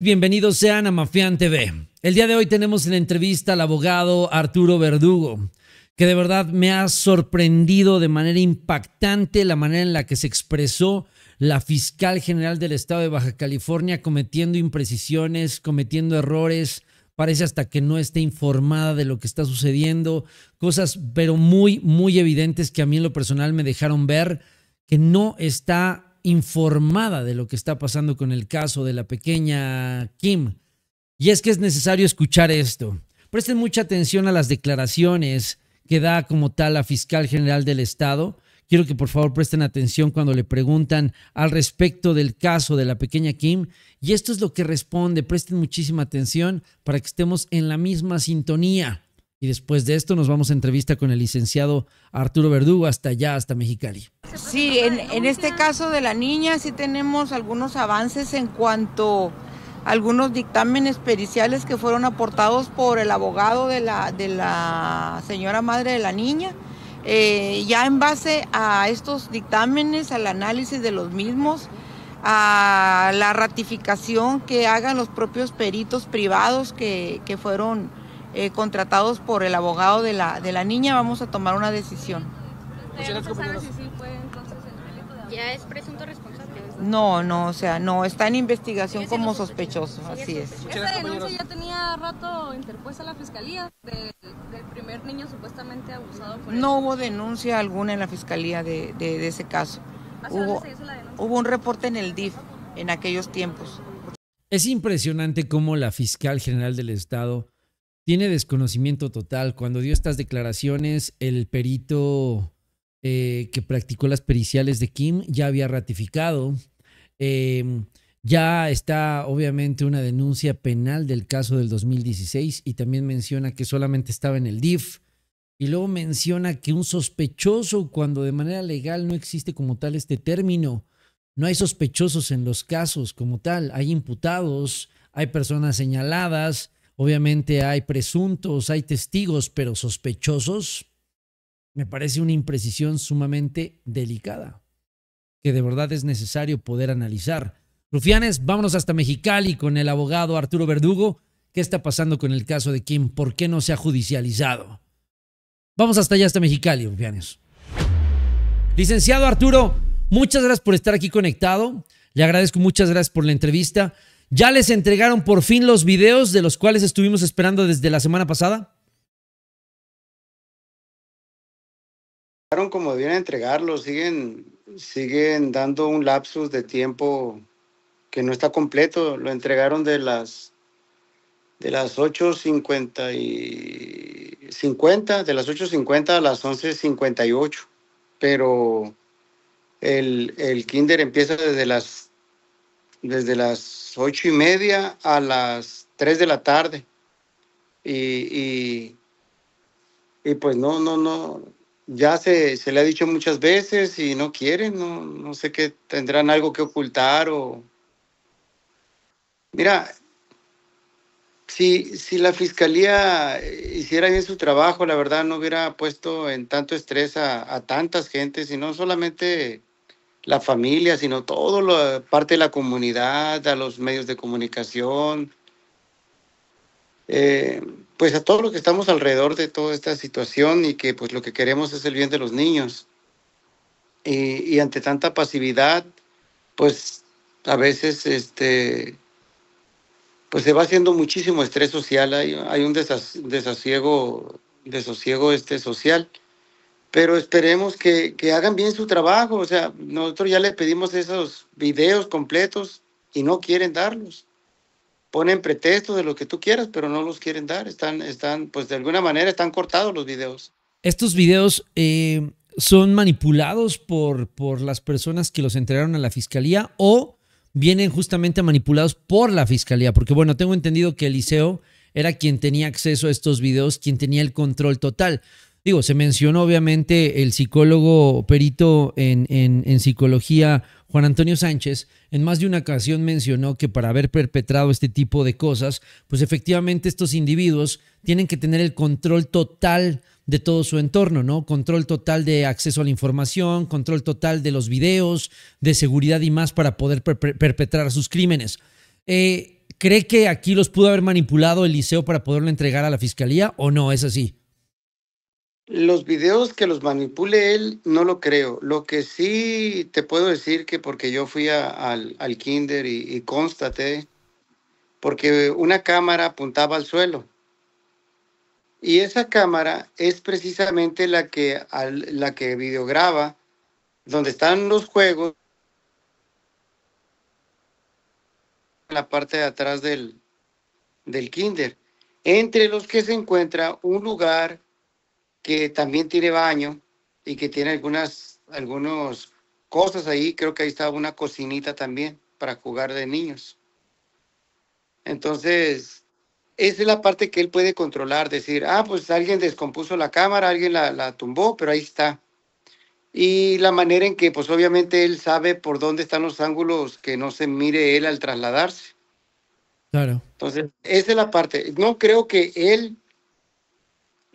Bienvenidos sean a Mafián TV. El día de hoy tenemos en entrevista al abogado Arturo Verdugo, que de verdad me ha sorprendido de manera impactante la manera en la que se expresó la fiscal general del estado de Baja California cometiendo imprecisiones, cometiendo errores, parece hasta que no esté informada de lo que está sucediendo, cosas pero muy, muy evidentes que a mí en lo personal me dejaron ver que no está informada de lo que está pasando con el caso de la pequeña Kim. Y es que es necesario escuchar esto. Presten mucha atención a las declaraciones que da como tal la fiscal general del estado. Quiero que por favor presten atención cuando le preguntan al respecto del caso de la pequeña Kim. Y esto es lo que responde. Presten muchísima atención para que estemos en la misma sintonía. Y después de esto nos vamos a entrevista con el licenciado Arturo Verdugo hasta allá, hasta Mexicali. Sí, en, este caso de la niña sí tenemos algunos avances en cuanto a algunos dictámenes periciales que fueron aportados por el abogado de la, de la señora madre de la niña. Eh, ya en base a estos dictámenes, al análisis de los mismos, a la ratificación que hagan los propios peritos privados que, que fueron eh, contratados por el abogado de la, de la niña, vamos a tomar una decisión. ¿Ya es presunto responsable? No, no, o sea, no, está en investigación como sospechoso, así es. denuncia ya tenía rato interpuesta la fiscalía del, primer niño supuestamente abusado por No hubo denuncia alguna en la fiscalía de, ese caso. Hubo, hubo un reporte en el DIF en aquellos tiempos. Es impresionante cómo la fiscal general del Estado tiene desconocimiento total. Cuando dio estas declaraciones, el perito eh, que practicó las periciales de Kim ya había ratificado. Em, ya está obviamente una denuncia penal del caso del 2016 y también menciona que solamente estaba en el DIF. Y luego menciona que un sospechoso, cuando de manera legal no existe como tal este término, no hay sospechosos en los casos como tal, hay imputados, hay personas señaladas, Obviamente hay presuntos, hay testigos, pero sospechosos. Me parece una imprecisión sumamente delicada, que de verdad es necesario poder analizar. Rufianes, vámonos hasta Mexicali con el abogado Arturo Verdugo. ¿Qué está pasando con el caso de Kim? ¿Por qué no se ha judicializado? Vamos hasta allá, hasta Mexicali, Rufianes. Licenciado Arturo, muchas gracias por estar aquí conectado. Le agradezco muchas gracias por la entrevista. ¿Ya les entregaron por fin los videos de los cuales estuvimos esperando desde la semana pasada? Como debían entregarlo. siguen, siguen dando un lapsus de tiempo que no está completo. Lo entregaron de las de las 8.50 y 50, de las 8.50 a las 11.58. Pero el, el kinder empieza desde las desde las ocho y media a las tres de la tarde. Y, y, pues no, no, no, ya se, le ha dicho muchas veces y no quieren, no, sé qué, tendrán algo que ocultar o... Mira, si, si la fiscalía hiciera bien su trabajo, la verdad no hubiera puesto en tanto estrés a, a tantas gentes y no solamente la familia, sino todo la parte de la comunidad, a los medios de comunicación, eh, pues a todos los que estamos alrededor de toda esta situación y que pues lo que queremos es el bien de los niños. Y, ante tanta pasividad, pues a veces este pues se va haciendo muchísimo estrés social, hay, un desasiego, este social pero esperemos que, hagan bien su trabajo. O sea, nosotros ya les pedimos esos videos completos y no quieren darlos. Ponen pretextos de lo que tú quieras, pero no los quieren dar. Están, están, pues de alguna manera están cortados los videos. Estos videos eh, son manipulados por, por las personas que los entregaron a la fiscalía o vienen justamente manipulados por la fiscalía. Porque bueno, tengo entendido que Eliseo era quien tenía acceso a estos videos, quien tenía el control total. Digo, se mencionó obviamente el psicólogo perito en, en, psicología, Juan Antonio Sánchez, en más de una ocasión mencionó que para haber perpetrado este tipo de cosas, pues efectivamente estos individuos tienen que tener el control total de todo su entorno, ¿no? Control total de acceso a la información, control total de los videos, de seguridad y más para poder perpetrar sus crímenes. Eh, ¿Cree que aquí los pudo haber manipulado el liceo para poderlo entregar a la fiscalía o no es así? Los videos que los manipule él, no lo creo. Lo que sí te puedo decir que porque yo fui al, kinder y, constate porque una cámara apuntaba al suelo. Y esa cámara es precisamente la que, la que videograba donde están los juegos, la parte de atrás del, del kinder, entre los que se encuentra un lugar que también tiene baño y que tiene algunas, algunos cosas ahí. Creo que ahí estaba una cocinita también para jugar de niños. Entonces, esa es la parte que él puede controlar, decir, ah, pues alguien descompuso la cámara, alguien la, la tumbó, pero ahí está. Y la manera en que, pues obviamente él sabe por dónde están los ángulos que no se mire él al trasladarse. Claro. Entonces, esa es la parte. No creo que él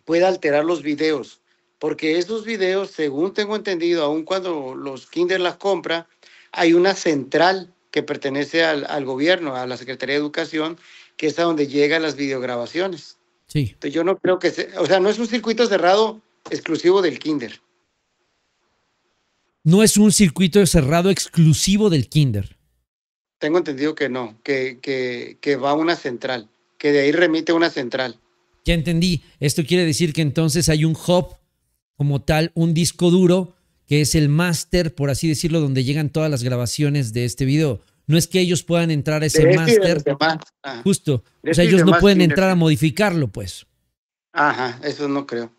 pueda alterar los videos, porque esos videos, según tengo entendido, aun cuando los Kinder las compra, hay una central que pertenece al, gobierno, a la Secretaría de Educación, que es a donde llegan las videograbaciones. Sí. Entonces yo no creo que, sea, o sea, no es un circuito cerrado exclusivo del Kinder. No es un circuito cerrado exclusivo del Kinder. Tengo entendido que no, que, que va a una central, que de ahí remite una central. Ya entendí. Esto quiere decir que entonces hay un hub como tal, un disco duro, que es el máster, por así decirlo, donde llegan todas las grabaciones de este video. No es que ellos puedan entrar a ese este máster. Ah. justo. O sea, este ellos no pueden entrar a modificarlo, pues. Ajá, eso no creo.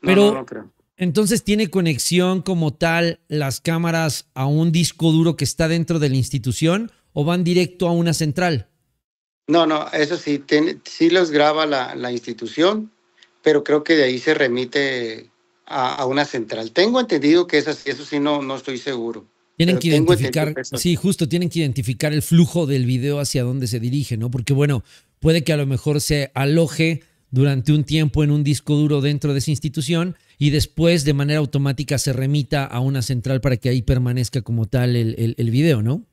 Pero creo. entonces tiene conexión como tal las cámaras a un disco duro que está dentro de la institución o van directo a una central. No, no, eso sí, sí los graba la, institución, pero creo que de ahí se remite a, una central. Tengo entendido que eso eso sí no, no estoy seguro. Tienen que identificar, sí, justo tienen que identificar el flujo del video hacia dónde se dirige, ¿no? Porque bueno, puede que a lo mejor se aloje durante un tiempo en un disco duro dentro de esa institución y después de manera automática se remita a una central para que ahí permanezca como tal el, el video, ¿no?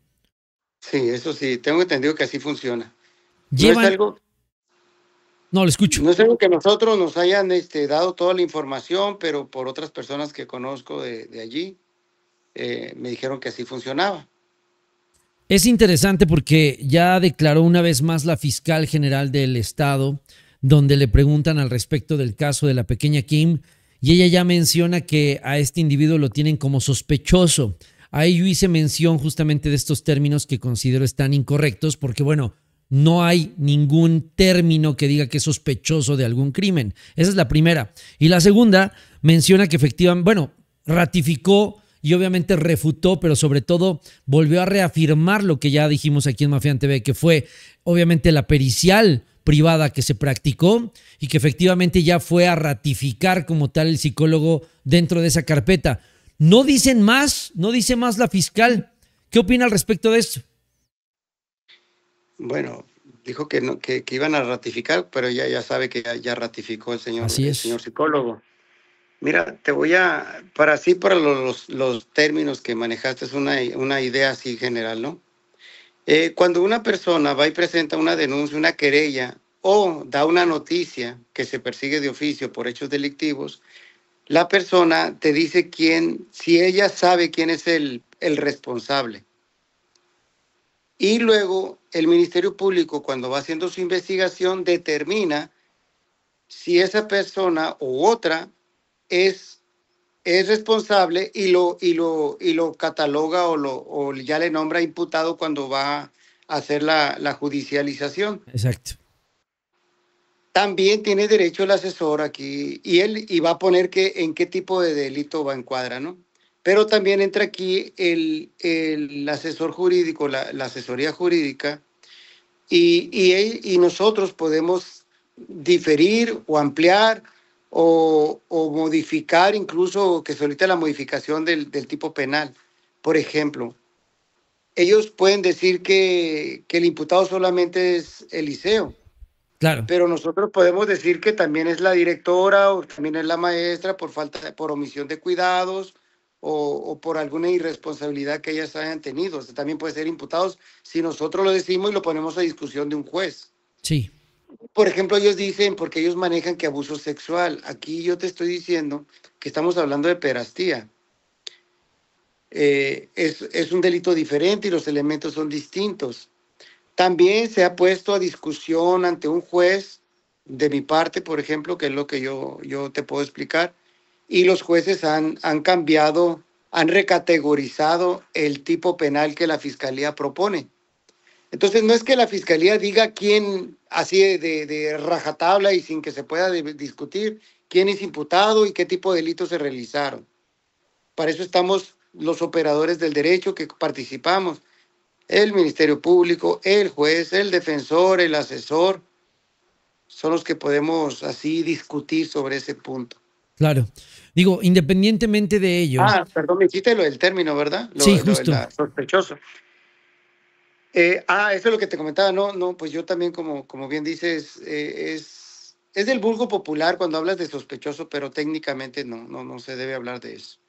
Sí, eso sí, tengo entendido que así funciona. No, algo, no, lo escucho. No es algo que nosotros nos hayan este, dado toda la información, pero por otras personas que conozco de, allí, eh, me dijeron que así funcionaba. Es interesante porque ya declaró una vez más la fiscal general del estado, donde le preguntan al respecto del caso de la pequeña Kim, y ella ya menciona que a este individuo lo tienen como sospechoso. Ahí yo hice mención justamente de estos términos que considero están incorrectos, porque bueno, no hay ningún término que diga que es sospechoso de algún crimen. Esa es la primera. Y la segunda menciona que efectivamente, bueno, ratificó y obviamente refutó, pero sobre todo volvió a reafirmar lo que ya dijimos aquí en Mafia TV, que fue obviamente la pericial privada que se practicó y que efectivamente ya fue a ratificar como tal el psicólogo dentro de esa carpeta. No dicen más, no dice más la fiscal. ¿Qué opina al respecto de esto? Bueno, dijo que, que, iban a ratificar, pero ya, ya sabe que ya, ratificó el señor, el señor psicólogo. Mira, te voy a, para así, para los, términos que manejaste, es una, una idea así general, ¿no? Eh, cuando una persona va y presenta una denuncia, una querella o da una noticia que se persigue de oficio por hechos delictivos, la persona te dice quién, si ella sabe quién es el, el responsable. Y luego el Ministerio Público, cuando va haciendo su investigación, determina si esa persona u otra es, es responsable y lo, y, lo, y lo cataloga o, lo, o ya le nombra imputado cuando va a hacer la, judicialización. Exacto también tiene derecho el asesor aquí y él y va a poner que en qué tipo de delito va a encuadrar, ¿no? Pero también entra aquí el, asesor jurídico, la, asesoría jurídica, y, nosotros podemos diferir o ampliar o, modificar, incluso que solicite la modificación del, tipo penal. Por ejemplo, ellos pueden decir que, el imputado solamente es Eliseo. Claro. Pero nosotros podemos decir que también es la directora o también es la maestra por falta, por omisión de cuidados o, por alguna irresponsabilidad que ellas hayan tenido. también pueden ser imputados si nosotros lo decimos y lo ponemos a discusión de un juez. Sí. Por ejemplo, ellos dicen, porque ellos manejan que abuso sexual. Aquí yo te estoy diciendo que estamos hablando de perastía. Eh, es, es un delito diferente y los elementos son distintos. También se ha puesto a discusión ante un juez, de mi parte, por ejemplo, que es lo que yo, yo te puedo explicar, y los jueces han, han cambiado, han recategorizado el tipo penal que la fiscalía propone. Entonces, no es que la fiscalía diga quién, así de, de rajatabla y sin que se pueda discutir, quién es imputado y qué tipo de delitos se realizaron. Para eso estamos los operadores del derecho que participamos, el Ministerio Público, el juez, el defensor, el asesor, son los que podemos así discutir sobre ese punto. Claro. Digo, independientemente de ello. Ah, perdón, me hiciste lo del término, ¿verdad? sí, justo. sospechoso. Eh, ah, eso es lo que te comentaba. No, no, pues yo también, como, como bien dices, eh, es, es del vulgo popular cuando hablas de sospechoso, pero técnicamente no, no, no se debe hablar de eso.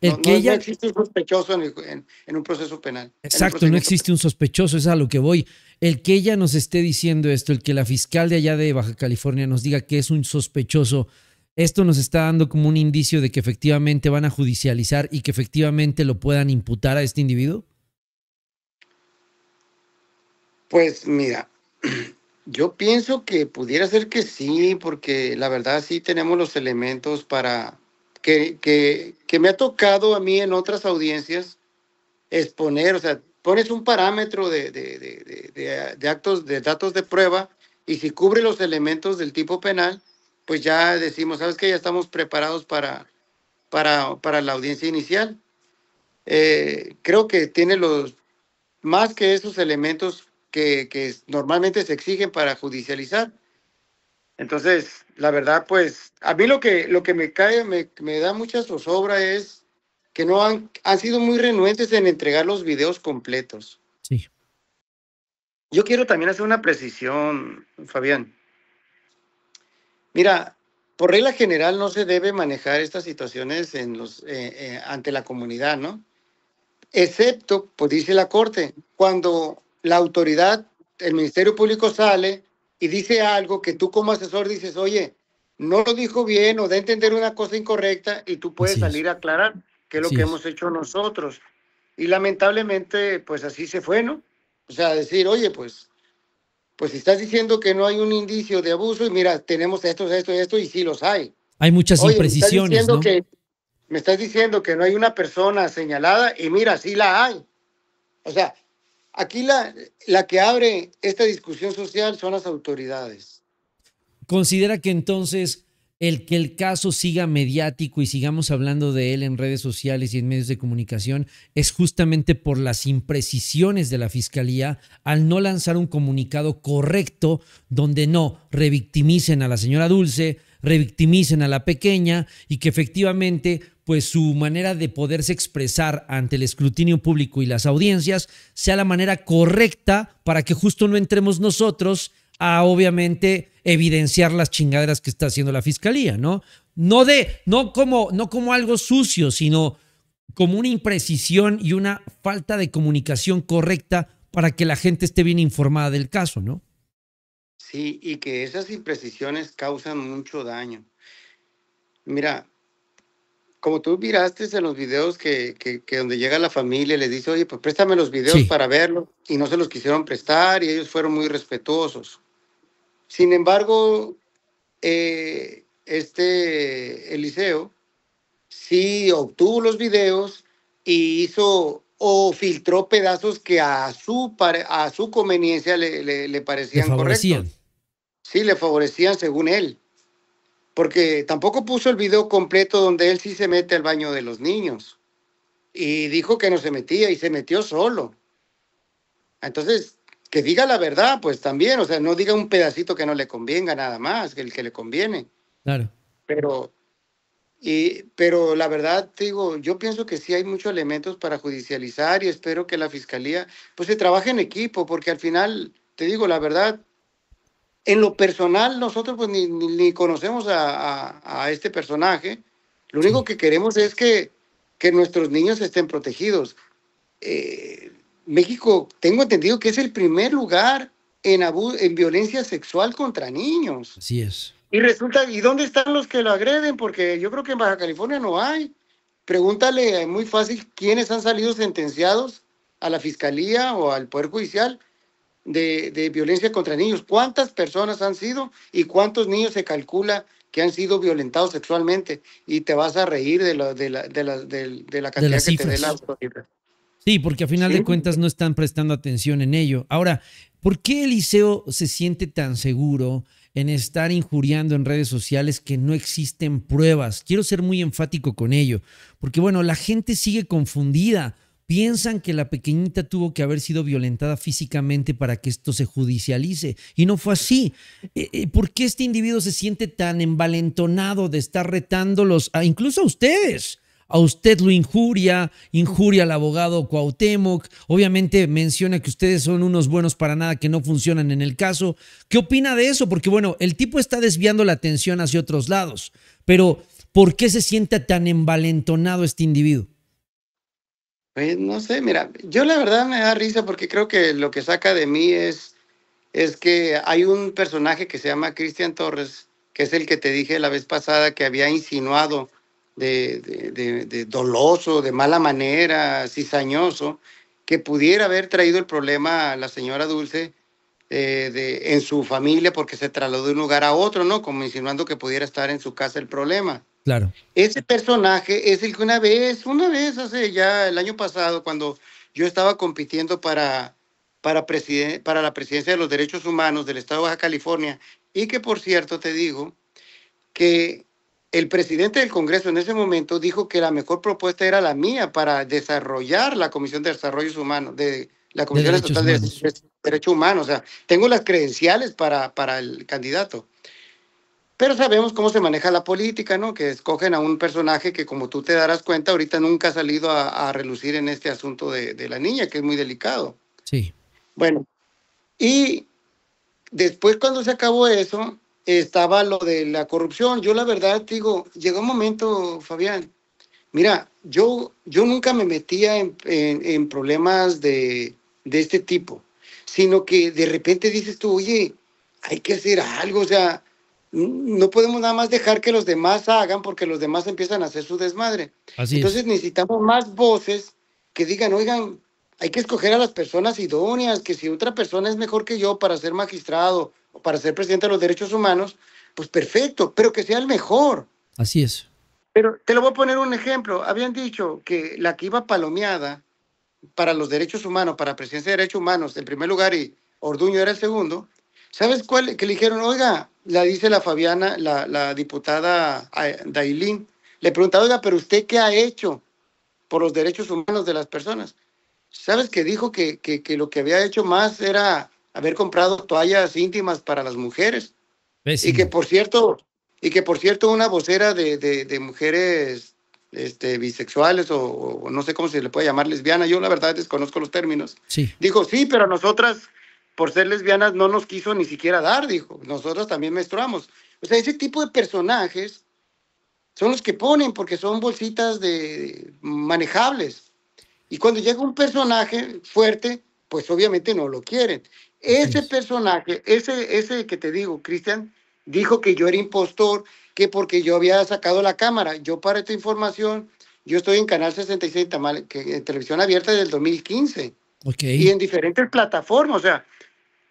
El no, que ella... existe un sospechoso en, en, un proceso penal. Exacto, no existe un sospechoso, es a lo que voy. El que ella nos esté diciendo esto, el que la fiscal de allá de Baja California nos diga que es un sospechoso, esto nos está dando como un indicio de que efectivamente van a judicializar y que efectivamente lo puedan imputar a este individuo. Pues mira, yo pienso que pudiera ser que sí, porque la verdad sí tenemos los elementos para que, que, me ha tocado a mí en otras audiencias exponer, o sea, pones un parámetro de, de actos, de datos de prueba y si cubre los elementos del tipo penal, pues ya decimos, ¿sabes qué? Ya estamos preparados para, para, para la audiencia inicial. Eh, creo que tiene los más que esos elementos que, normalmente se exigen para judicializar. Entonces, la verdad, pues, a mí lo que, lo que me cae, me, da mucha zozobra es que no han, han sido muy renuentes en entregar los videos completos. Sí. Yo quiero también hacer una precisión, Fabián. Mira, por regla general no se debe manejar estas situaciones eh, eh, ante la comunidad, ¿no? Excepto, pues dice la Corte, cuando la autoridad, el Ministerio Público sale y dice algo que tú como asesor dices, oye, no lo dijo bien o da a entender una cosa incorrecta y tú puedes salir a aclarar, qué es lo que hemos hecho nosotros. Y lamentablemente, pues así se fue, ¿no? O sea, decir, oye, pues pues si estás diciendo que no hay un indicio de abuso y mira, tenemos esto, esto, esto y sí los hay. Hay muchas imprecisiones. Me estás, diciendo que, me estás diciendo que no hay una persona señalada y mira, sí la hay. O sea, aquí la, la que abre esta discusión social son las autoridades. ¿Considera que entonces el que el caso siga mediático y sigamos hablando de él en redes sociales y en medios de comunicación es justamente por las imprecisiones de la fiscalía al no lanzar un comunicado correcto donde no revictimicen a la señora Dulce, revictimicen a la pequeña y que efectivamente pues su manera de poderse expresar ante el escrutinio público y las audiencias sea la manera correcta para que justo no entremos nosotros a obviamente evidenciar las chingaderas que está haciendo la fiscalía, ¿no? No de, no como, no como algo sucio, sino como una imprecisión y una falta de comunicación correcta para que la gente esté bien informada del caso, ¿no? Sí, y que esas imprecisiones causan mucho daño. Mira, como tú miraste en los videos que, donde llega la familia y les dice, oye, pues préstame los videos para verlo, y no se los quisieron prestar, y ellos fueron muy respetuosos. Sin embargo, eh, este Eliseo sí obtuvo los videos y hizo o filtró pedazos que a su, a su conveniencia le, parecían correctos. Sí, le favorecían según él. Porque tampoco puso el video completo donde él sí se mete al baño de los niños. Y dijo que no se metía y se metió solo. Entonces, que diga la verdad, pues también, o sea, no diga un pedacito que no le convenga nada más, que el que le conviene. Claro. Pero, pero la verdad, digo, yo pienso que sí hay muchos elementos para judicializar y espero que la fiscalía, pues se trabaje en equipo, porque al final, te digo la verdad, en lo personal nosotros pues ni, conocemos a, este personaje, lo único que queremos es que, que nuestros niños estén protegidos. Eh, México, tengo entendido que es el primer lugar en, en violencia sexual contra niños. Así es. Y resulta, ¿y dónde están los que lo agreden? Porque yo creo que en Baja California no hay. Pregúntale es muy fácil quiénes han salido sentenciados a la fiscalía o al Poder Judicial de, violencia contra niños. ¿Cuántas personas han sido y cuántos niños se calcula que han sido violentados sexualmente y te vas a reír de, la, de, la, de, la, de, de la cantidad que te dé la Sí, porque a final de cuentas no están prestando atención en ello. Ahora, ¿por qué Eliseo se siente tan seguro en estar injuriando en redes sociales que no existen pruebas? Quiero ser muy enfático con ello, porque bueno, la gente sigue confundida. Piensan que la pequeñita tuvo que haber sido violentada físicamente para que esto se judicialice. Y no fue así. Eh, eh, ¿Por qué este individuo se siente tan envalentonado de estar retándolos, a, incluso a ustedes, a usted lo injuria, injuria al abogado Cuauhtémoc, obviamente menciona que ustedes son unos buenos para nada que no funcionan en el caso. ¿Qué opina de eso? Porque bueno, el tipo está desviando la atención hacia otros lados, pero ¿por qué se siente tan envalentonado este individuo? Pues no sé, mira, yo la verdad me da risa porque creo que lo que saca de mí es, es que hay un personaje que se llama Cristian Torres, que es el que te dije la vez pasada que había insinuado de, de, doloso, de mala manera, cizañoso, que pudiera haber traído el problema a la señora Dulce eh, de, en su familia porque se trasladó de un lugar a otro, ¿no? Como insinuando que pudiera estar en su casa el problema. Claro. Ese personaje es el que una vez, una vez hace ya el año pasado, cuando yo estaba compitiendo para, para, para la presidencia de los derechos humanos del Estado de Baja California, y que por cierto te digo que el presidente del Congreso en ese momento dijo que la mejor propuesta era la mía para desarrollar la Comisión de Desarrollo Humano, de la Comisión de Estatal de Derecho Humanos. O sea, tengo las credenciales para, el candidato. Pero sabemos cómo se maneja la política, ¿no? Que escogen a un personaje que, como tú te darás cuenta, ahorita nunca ha salido a, relucir en este asunto de la niña, que es muy delicado. Sí. Bueno, y después cuando se acabó eso, estaba lo de la corrupción. Yo la verdad digo, llegó un momento, Fabián, mira, yo, yo nunca me metía en, problemas de, este tipo, sino que de repente dices tú, oye, hay que hacer algo, o sea, no podemos nada más dejar que los demás hagan porque los demás empiezan a hacer su desmadre. Entonces necesitamos más voces que digan, oigan, hay que escoger a las personas idóneas, que si otra persona es mejor que yo para ser magistrado para ser presidente de los derechos humanos, pues perfecto, pero que sea el mejor. Así es. Pero te lo voy a poner un ejemplo. Habían dicho que la que iba palomeada para los derechos humanos, para presidencia de derechos humanos, en primer lugar y Orduño era el segundo. ¿Sabes cuál? Que le dijeron, oiga, la dice la Fabiana, la, diputada Dailín. Le preguntaba, oiga, pero usted qué ha hecho por los derechos humanos de las personas. ¿Sabes qué dijo que lo que había hecho más era haber comprado toallas íntimas para las mujeres. Y que por cierto, y que por cierto una vocera de, mujeres este, bisexuales o, no sé cómo se le puede llamar lesbiana, yo la verdad desconozco los términos, sí. dijo, sí, pero nosotras por ser lesbianas no nos quiso ni siquiera dar, dijo, nosotras también menstruamos. O sea, ese tipo de personajes son los que ponen porque son bolsitas de manejables. Y cuando llega un personaje fuerte, pues obviamente no lo quieren. Ese personaje, ese, ese que te digo, Cristian, dijo que yo era impostor, que porque yo había sacado la cámara. Yo para esta información, yo estoy en Canal 66 que, en televisión abierta desde el 2015. Y en diferentes plataformas, o sea,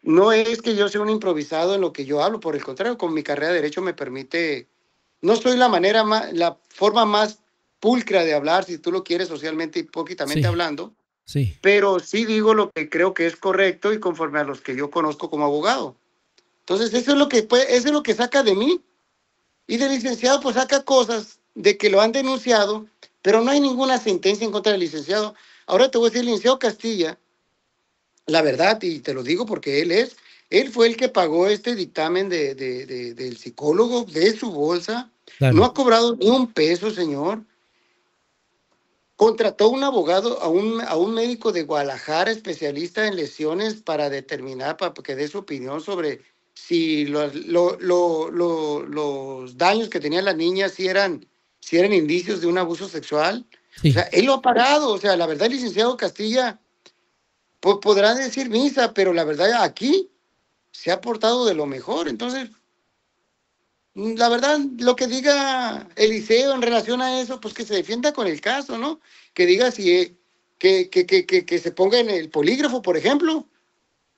no es que yo sea un improvisado en lo que yo hablo, por el contrario, con mi carrera de derecho me permite, no soy la manera la forma más pulcra de hablar, si tú lo quieres socialmente, y poquitamente hablando, Sí. Pero sí digo lo que creo que es correcto y conforme a los que yo conozco como abogado. Entonces, eso es lo que, eso es lo que saca de mí. Y del licenciado, pues saca cosas de que lo han denunciado, pero no hay ninguna sentencia en contra del licenciado. Ahora te voy a decir, el licenciado Castilla, la verdad, y te lo digo porque él es, él fue el que pagó este dictamen de, del psicólogo de su bolsa. No ha cobrado ni un peso, señor contrató un abogado, a un, a un médico de Guadalajara, especialista en lesiones, para determinar, para que dé su opinión sobre si los, daños que tenía la niña si eran, si eran indicios de un abuso sexual. O sea, él lo ha parado. O sea, la verdad, licenciado Castilla podrá decir misa, pero la verdad aquí se ha portado de lo mejor. Entonces, la verdad, lo que diga Eliseo en relación a eso, pues que se defienda con el caso, ¿no? Que diga si eh, que, que, se ponga en el polígrafo, por ejemplo.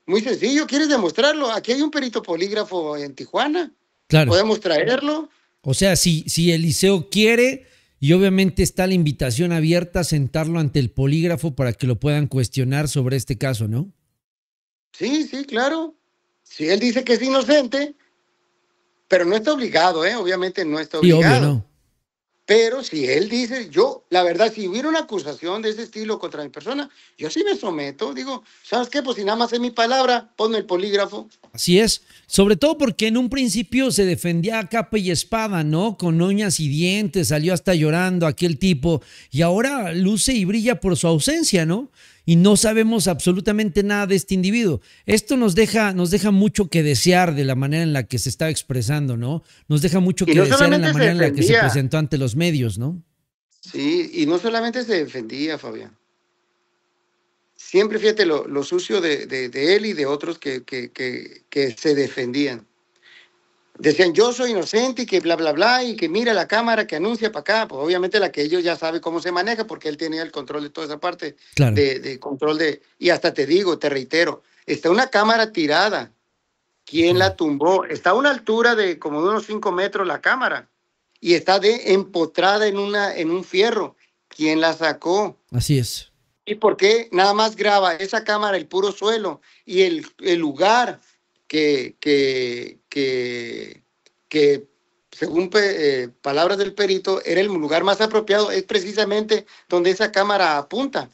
Muy sencillo, ¿quieres demostrarlo? Aquí hay un perito polígrafo en Tijuana. Claro. Podemos traerlo. O sea, si, si Eliseo quiere, y obviamente está la invitación abierta a sentarlo ante el polígrafo para que lo puedan cuestionar sobre este caso, ¿no? Sí, sí, claro. Si él dice que es inocente, pero no está obligado, ¿eh? Obviamente no está obligado. Pero si él dice, yo, la verdad, si hubiera una acusación de ese estilo contra mi persona, yo sí me someto. Digo, ¿sabes qué? Pues si nada más es mi palabra, ponme el polígrafo. Así es. Sobre todo porque en un principio se defendía a capa y espada, ¿no? Con uñas y dientes, salió hasta llorando aquel tipo. Y ahora luce y brilla por su ausencia, ¿no? y no sabemos absolutamente nada de este individuo. Esto nos deja, nos deja mucho que desear de la manera en la que se estaba expresando, ¿no? Nos deja mucho que desear de la manera en la que se presentó ante los medios, ¿no? Sí, y no solamente se defendía, Fabián. Siempre fíjate lo, sucio de, él y de otros que, que se defendían decían yo soy inocente y que bla, bla, bla, y que mira la cámara que anuncia para acá, pues obviamente la que ellos ya saben cómo se maneja porque él tiene el control de toda esa parte, de, control de, y hasta te digo, te reitero, está una cámara tirada, ¿quién la tumbó? Está a una altura de como de unos 5 metros la cámara y está de, empotrada en, una, en un fierro, ¿quién la sacó? Así es. ¿Y por qué nada más graba esa cámara, el puro suelo y el, el lugar que, que, que, según eh, palabras del perito, era el lugar más apropiado, es precisamente donde esa cámara apunta.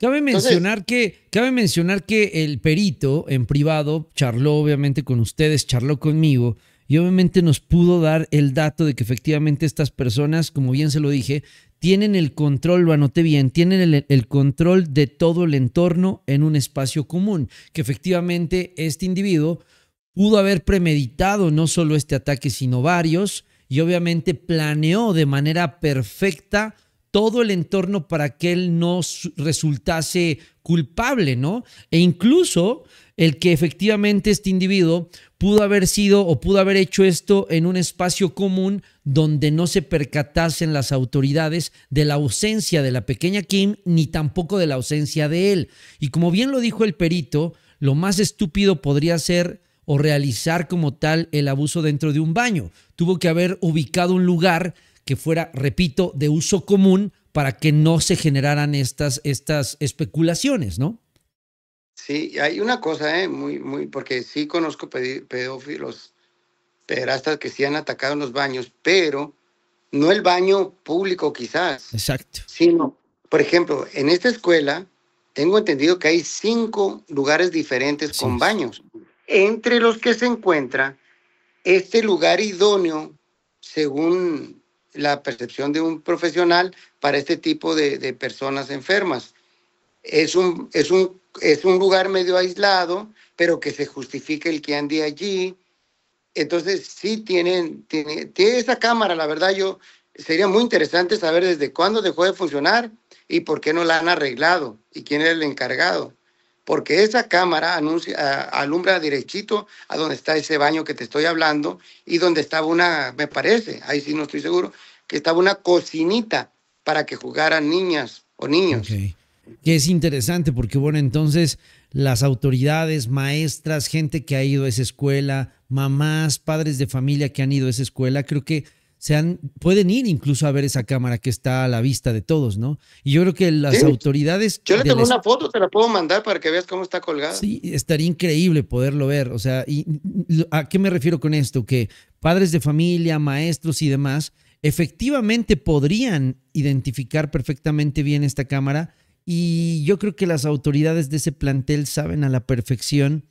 Cabe mencionar, que, cabe mencionar que el perito en privado charló obviamente con ustedes, charló conmigo y obviamente nos pudo dar el dato de que efectivamente estas personas, como bien se lo dije, tienen el control, lo anoté bien, tienen el control de todo el entorno en un espacio común, que efectivamente este individuo pudo haber premeditado no solo este ataque, sino varios, y obviamente planeó de manera perfecta todo el entorno para que él no resultase culpable, ¿no? E incluso el que efectivamente este individuo pudo haber sido o pudo haber hecho esto en un espacio común donde no se percatasen las autoridades de la ausencia de la pequeña Kim ni tampoco de la ausencia de él. Y como bien lo dijo el perito, lo más estúpido podría ser o realizar como tal el abuso dentro de un baño. Tuvo que haber ubicado un lugar que fuera, repito, de uso común para que no se generaran estas, estas especulaciones, ¿no? Sí, hay una cosa, ¿eh? muy, muy, porque sí conozco pedófilos, pederastas que sí han atacado en los baños, pero no el baño público quizás. Exacto. Sino, por ejemplo, en esta escuela tengo entendido que hay cinco lugares diferentes con baños entre los que se encuentra este lugar idóneo, según la percepción de un profesional, para este tipo de, personas enfermas. Es un, es, un, lugar medio aislado, pero que se justifica el que ande allí. Entonces, sí tienen, tiene, esa cámara, la verdad, yo sería muy interesante saber desde cuándo dejó de funcionar y por qué no la han arreglado y quién es el encargado porque esa cámara anuncia, alumbra derechito a donde está ese baño que te estoy hablando y donde estaba una, me parece, ahí sí no estoy seguro, que estaba una cocinita para que jugaran niñas o niños. Que es interesante porque, bueno, entonces las autoridades, maestras, gente que ha ido a esa escuela, mamás, padres de familia que han ido a esa escuela, creo que se pueden ir incluso a ver esa cámara que está a la vista de todos, ¿no? Y yo creo que las autoridades... Yo le tengo una foto, te la puedo mandar para que veas cómo está colgada. Sí, estaría increíble poderlo ver. O sea, y, ¿a qué me refiero con esto? Que padres de familia, maestros y demás, efectivamente podrían identificar perfectamente bien esta cámara y yo creo que las autoridades de ese plantel saben a la perfección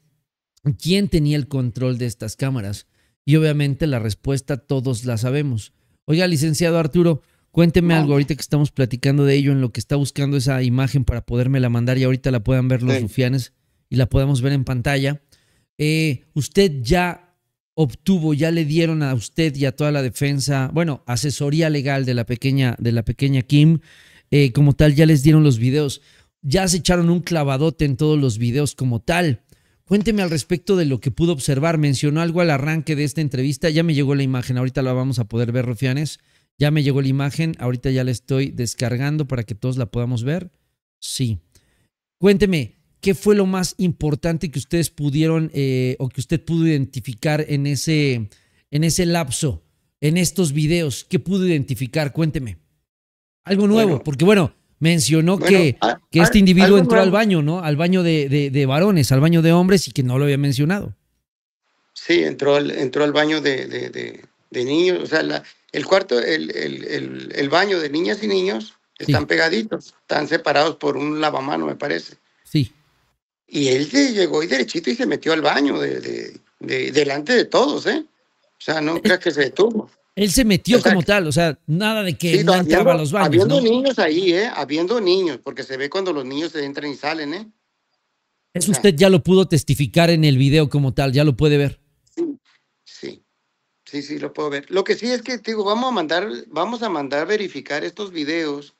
quién tenía el control de estas cámaras y obviamente la respuesta todos la sabemos. Oiga, licenciado Arturo, cuénteme algo ahorita que estamos platicando de ello, en lo que está buscando esa imagen para podérmela mandar y ahorita la puedan ver los rufianes y la podamos ver en pantalla. Eh, usted ya obtuvo, ya le dieron a usted y a toda la defensa, bueno, asesoría legal de la pequeña, de la pequeña Kim, eh, como tal, ya les dieron los videos. Ya se echaron un clavadote en todos los videos como tal. Cuénteme al respecto de lo que pudo observar. Mencionó algo al arranque de esta entrevista. Ya me llegó la imagen, ahorita la vamos a poder ver, Rufianes. Ya me llegó la imagen, ahorita ya la estoy descargando para que todos la podamos ver. Sí. Cuénteme, ¿qué fue lo más importante que ustedes pudieron eh, o que usted pudo identificar en ese, en ese lapso, en estos videos? ¿Qué pudo identificar? Cuénteme. Algo nuevo, porque bueno, mencionó que, este individuo entró al baño, ¿no? Al baño de, de, varones, al baño de hombres y que no lo había mencionado. Sí, entró al, entró al baño de, niños, o sea, el cuarto, el, baño de niñas y niños están pegaditos, están separados por un lavamano, me parece. Sí. Y él llegó y derechito y se metió al baño de, delante de todos, ¿eh? O sea, no crees que se detuvo. Él se metió como tal, o sea, nada de que no entraba a los baños. Habiendo niños ahí, ¿eh? Habiendo niños, porque se ve cuando los niños se entran y salen, ¿eh? Eso usted ya lo pudo testificar en el video como tal, ya lo puede ver. Sí, sí, sí, lo puedo ver. Lo que sí es que, digo, vamos a mandar, vamos a mandar verificar estos videos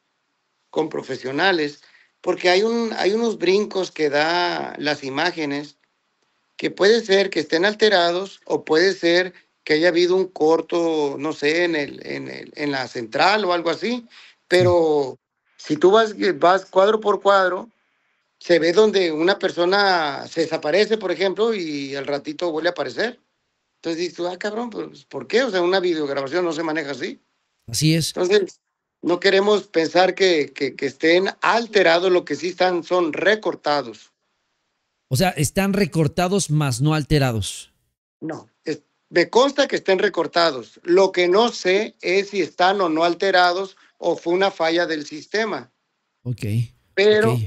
con profesionales, porque hay, un, hay unos brincos que da las imágenes que puede ser que estén alterados o puede ser que haya habido un corto, no sé, en, el, en, el, en la central o algo así, pero si tú vas, vas cuadro por cuadro, se ve donde una persona se desaparece, por ejemplo, y al ratito vuelve a aparecer. Entonces dices tú, ah, cabrón, pues, ¿por qué? O sea, una videograbación no se maneja así. Así es. Entonces, no queremos pensar que, que, que estén alterados, lo que sí están son recortados. O sea, están recortados más no alterados. No, es, me consta que estén recortados. Lo que no sé es si están o no alterados o fue una falla del sistema. Ok. Pero,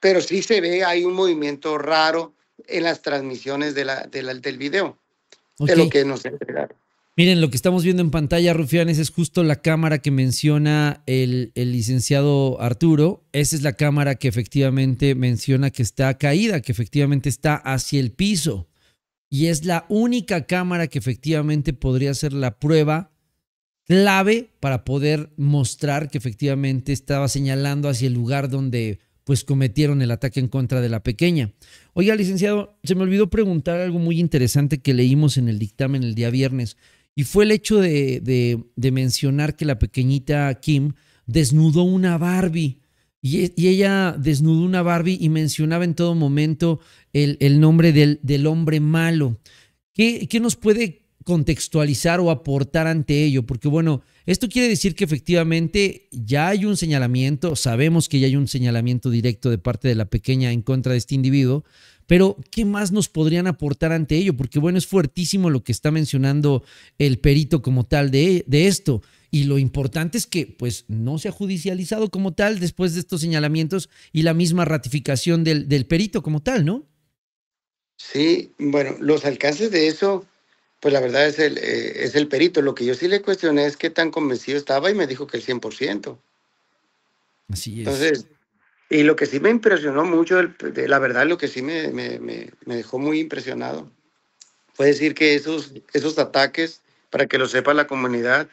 pero sí se ve, hay un movimiento raro en las transmisiones del video, de lo que Miren, lo que estamos viendo en pantalla, Rufianes, es justo la cámara que menciona el, licenciado Arturo. Esa es la cámara que efectivamente menciona que está caída, que efectivamente está hacia el piso y es la única cámara que efectivamente podría ser la prueba clave para poder mostrar que efectivamente estaba señalando hacia el lugar donde pues cometieron el ataque en contra de la pequeña. Oiga, licenciado, se me olvidó preguntar algo muy interesante que leímos en el dictamen el día viernes, y fue el hecho de, mencionar que la pequeñita Kim desnudó una Barbie. y, ella desnudó una Barbie y mencionaba en todo momento el, nombre del, hombre malo. ¿Qué, nos puede contextualizar o aportar ante ello? Porque bueno, esto quiere decir que efectivamente ya hay un señalamiento, sabemos que ya hay un señalamiento directo de parte de la pequeña en contra de este individuo, pero ¿qué más nos podrían aportar ante ello? Porque bueno, es fuertísimo lo que está mencionando el perito como tal de, esto. Y lo importante es que pues no se ha judicializado como tal después de estos señalamientos y la misma ratificación del, del perito como tal, ¿no? Sí, bueno, los alcances de eso, pues la verdad es el, eh, es el perito. Lo que yo sí le cuestioné es qué tan convencido estaba y me dijo que el 100%. Así es. Entonces, y lo que sí me impresionó mucho, la verdad, lo que sí me, dejó muy impresionado fue decir que esos, esos ataques, para que lo sepa la comunidad,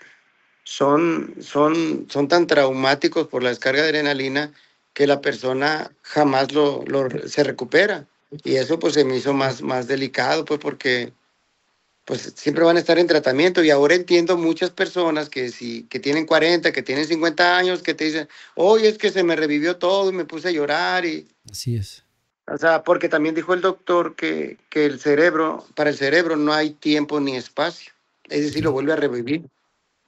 son, son, tan traumáticos por la descarga de adrenalina que la persona jamás lo se recupera. Y eso pues se me hizo más, más delicado, pues porque pues siempre van a estar en tratamiento y ahora entiendo muchas personas que si que tienen 40, que tienen 50 años, que te dicen, hoy es que se me revivió todo y me puse a llorar y... Así es. O sea, porque también dijo el doctor que, que el cerebro, para el cerebro no hay tiempo ni espacio, es decir, lo vuelve a revivir.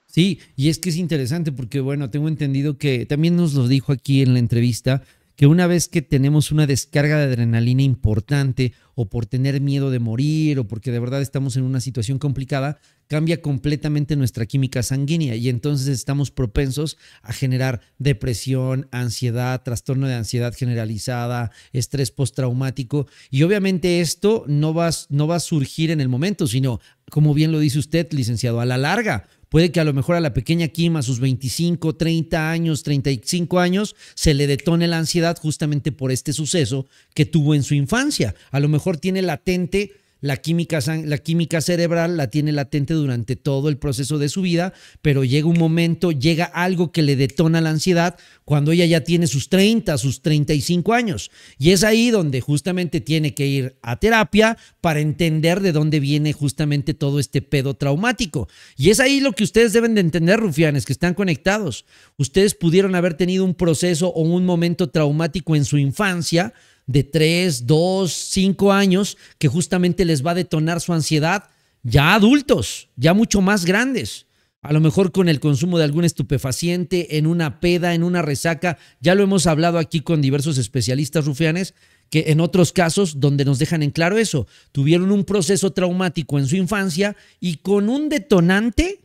Sí, y es que es interesante porque, bueno, tengo entendido que también nos lo dijo aquí en la entrevista, que una vez que tenemos una descarga de adrenalina importante o por tener miedo de morir o porque de verdad estamos en una situación complicada, cambia completamente nuestra química sanguínea y entonces estamos propensos a generar depresión, ansiedad, trastorno de ansiedad generalizada, estrés postraumático y obviamente esto no va, no va a surgir en el momento, sino, como bien lo dice usted, licenciado, a la larga, puede que a lo mejor a la pequeña Kim a sus 25, 30 años, 35 años, se le detone la ansiedad justamente por este suceso que tuvo en su infancia. A lo mejor tiene latente la química, la química cerebral la tiene latente durante todo el proceso de su vida, pero llega un momento, llega algo que le detona la ansiedad cuando ella ya tiene sus 30, sus 35 años. Y es ahí donde justamente tiene que ir a terapia para entender de dónde viene justamente todo este pedo traumático. Y es ahí lo que ustedes deben de entender, rufianes, que están conectados. Ustedes pudieron haber tenido un proceso o un momento traumático en su infancia de 3, 2, 5 años que justamente les va a detonar su ansiedad ya adultos, ya mucho más grandes. A lo mejor con el consumo de algún estupefaciente, en una peda, en una resaca. Ya lo hemos hablado aquí con diversos especialistas rufianes que en otros casos donde nos dejan en claro eso, tuvieron un proceso traumático en su infancia y con un detonante,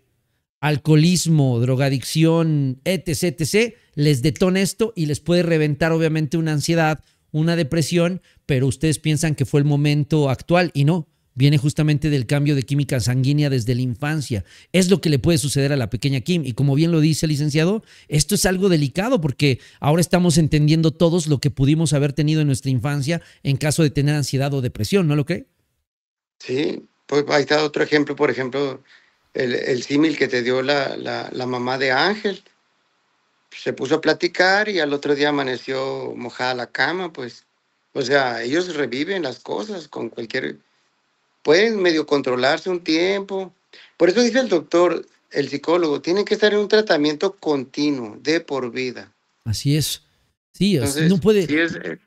alcoholismo, drogadicción, etc., etc., les detona esto y les puede reventar obviamente una ansiedad, una depresión, pero ustedes piensan que fue el momento actual y no. Viene justamente del cambio de química sanguínea desde la infancia. Es lo que le puede suceder a la pequeña Kim. Y como bien lo dice el licenciado, esto es algo delicado porque ahora estamos entendiendo todos lo que pudimos haber tenido en nuestra infancia en caso de tener ansiedad o depresión, ¿no lo cree? Sí, pues ahí está otro ejemplo, por ejemplo, el, símil que te dio la, la, la mamá de Ángel se puso a platicar y al otro día amaneció mojada la cama, pues. O sea, ellos reviven las cosas con cualquier... Pueden medio controlarse un tiempo. Por eso dice el doctor, el psicólogo, tiene que estar en un tratamiento continuo, de por vida. Así es. Sí, no puede... Eh,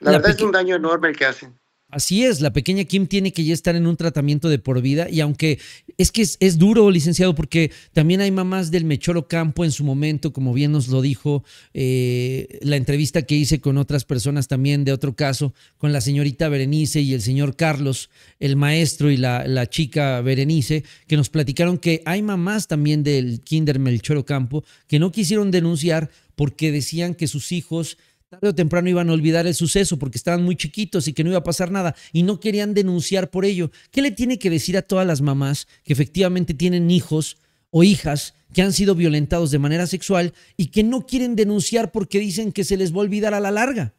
la, verdad es un daño enorme el que hacen. Así es, la pequeña Kim tiene que ya estar en un tratamiento de por vida y aunque es que es, duro, licenciado, porque también hay mamás del Mechoro Campo en su momento, como bien nos lo dijo eh, la entrevista que hice con otras personas también de otro caso, con la señorita Berenice y el señor Carlos, el maestro y la, chica Berenice, que nos platicaron que hay mamás también del Kinder Melchoro Campo que no quisieron denunciar porque decían que sus hijos tarde o temprano iban a olvidar el suceso porque estaban muy chiquitos y que no iba a pasar nada y no querían denunciar por ello. ¿Qué le tiene que decir a todas las mamás que efectivamente tienen hijos o hijas que han sido violentados de manera sexual y que no quieren denunciar porque dicen que se les va a olvidar a la larga?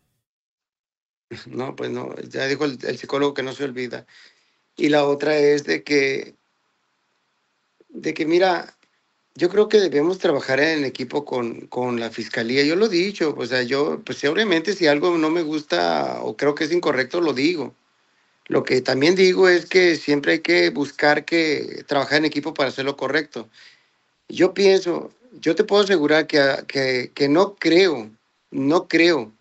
No, pues no, ya dijo el, el psicólogo que no se olvida. Y la otra es de que, de que mira, yo creo que debemos trabajar en equipo con, la fiscalía. Yo lo he dicho, o sea, yo, pues obviamente si algo no me gusta o creo que es incorrecto, lo digo. Lo que también digo es que siempre hay que buscar que trabajar en equipo para hacer lo correcto. Yo pienso, yo te puedo asegurar que, que, no creo, no creo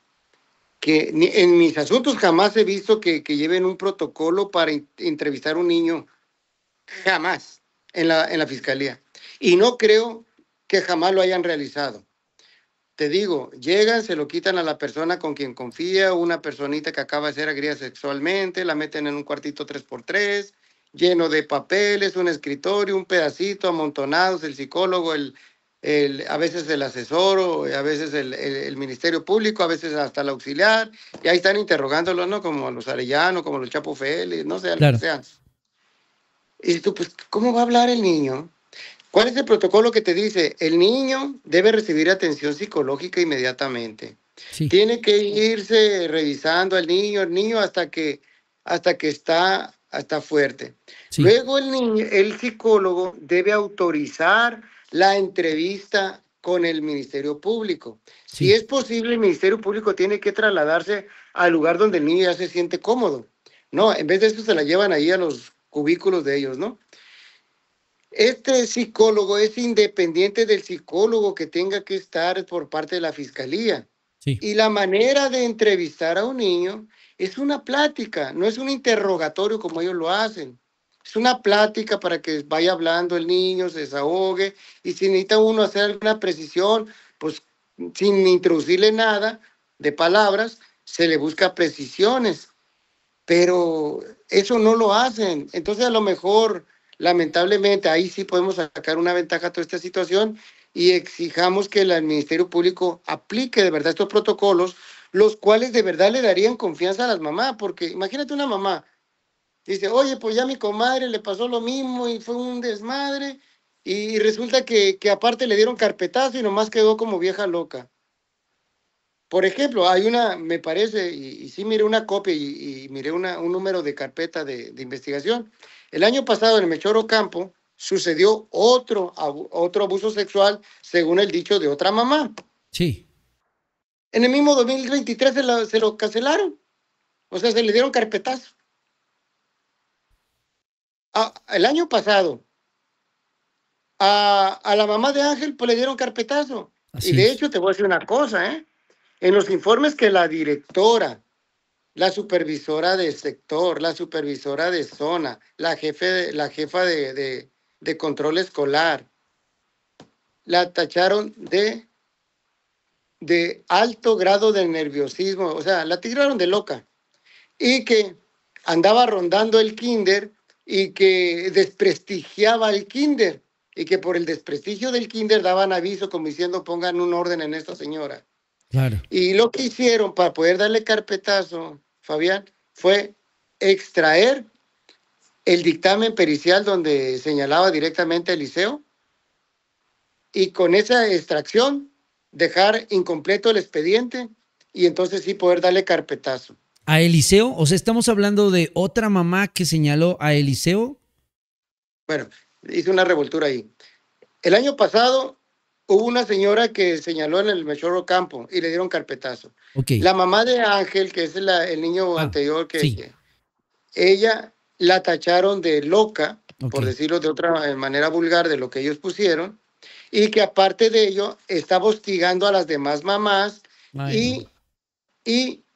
que en mis asuntos jamás he visto que, lleven un protocolo para entrevistar a un niño. Jamás en la, en la fiscalía. Y no creo que jamás lo hayan realizado. Te digo, llegan, se lo quitan a la persona con quien confía, una personita que acaba de ser agredida sexualmente, la meten en un cuartito 3x3, lleno de papeles, un escritorio, un pedacito, amontonados, el psicólogo, el, a veces el asesor, a veces el, Ministerio Público, a veces hasta el auxiliar, y ahí están interrogándolo, ¿no? Como a los Arellanos, como los Chapo Félix, no sé, claro. lo Y tú, pues, ¿cómo va a hablar el niño? ¿Cuál es el protocolo que te dice? El niño debe recibir atención psicológica inmediatamente. Tiene que irse revisando al niño, el niño hasta que, hasta que está, hasta fuerte. Luego el, el psicólogo debe autorizar la entrevista con el Ministerio Público. Si es posible, el Ministerio Público tiene que trasladarse al lugar donde el niño ya se siente cómodo. No, en vez de eso se la llevan ahí a los cubículos de ellos, ¿no? Este psicólogo es independiente del psicólogo que tenga que estar por parte de la fiscalía. Y la manera de entrevistar a un niño es una plática, no es un interrogatorio como ellos lo hacen. Es una plática para que vaya hablando el niño, se desahogue y si necesita uno hacer alguna precisión, pues sin introducirle nada de palabras, se le busca precisiones. Pero eso no lo hacen. Entonces a lo mejor lamentablemente ahí sí podemos sacar una ventaja a toda esta situación y exijamos que el Ministerio Público aplique de verdad estos protocolos, los cuales de verdad le darían confianza a las mamás, porque imagínate una mamá, dice, oye, pues ya a mi comadre le pasó lo mismo y fue un desmadre, y resulta que, aparte le dieron carpetazo y nomás quedó como vieja loca. Por ejemplo, hay una, me parece, y, sí miré una copia y, miré un número de carpeta de investigación, el año pasado en el Mechoro Campo sucedió otro, otro abuso sexual, según el dicho de otra mamá. Sí. En el mismo 2023 se, lo cancelaron. O sea, se le dieron carpetazo. Ah, el año pasado, a, la mamá de Ángel pues, le dieron carpetazo. y de hecho, te voy a decir una cosa, ¿eh? En los informes que la directora la supervisora de sector, la supervisora de zona, la, la jefa de, control escolar. La tacharon de, de alto grado de nerviosismo, o sea, la tiraron de loca. Y que andaba rondando el kinder y que desprestigiaba el kinder y que por el desprestigio del kinder daban aviso como diciendo pongan un orden en esta señora. Y lo que hicieron para poder darle carpetazo, Fabián, fue extraer el dictamen pericial donde señalaba directamente a Eliseo y con esa extracción dejar incompleto el expediente y entonces sí poder darle carpetazo. ¿A Eliseo? O sea, estamos hablando de otra mamá que señaló a Eliseo. Bueno, hice una revoltura ahí. El año pasado hubo una señora que señaló en el Mechorro Campo y le dieron carpetazo. La mamá de Ángel, que es el niño ah, anterior que este, ella, la tacharon de loca, por decirlo de otra manera vulgar, de lo que ellos pusieron, y que aparte de ello estaba hostigando a las demás mamás y,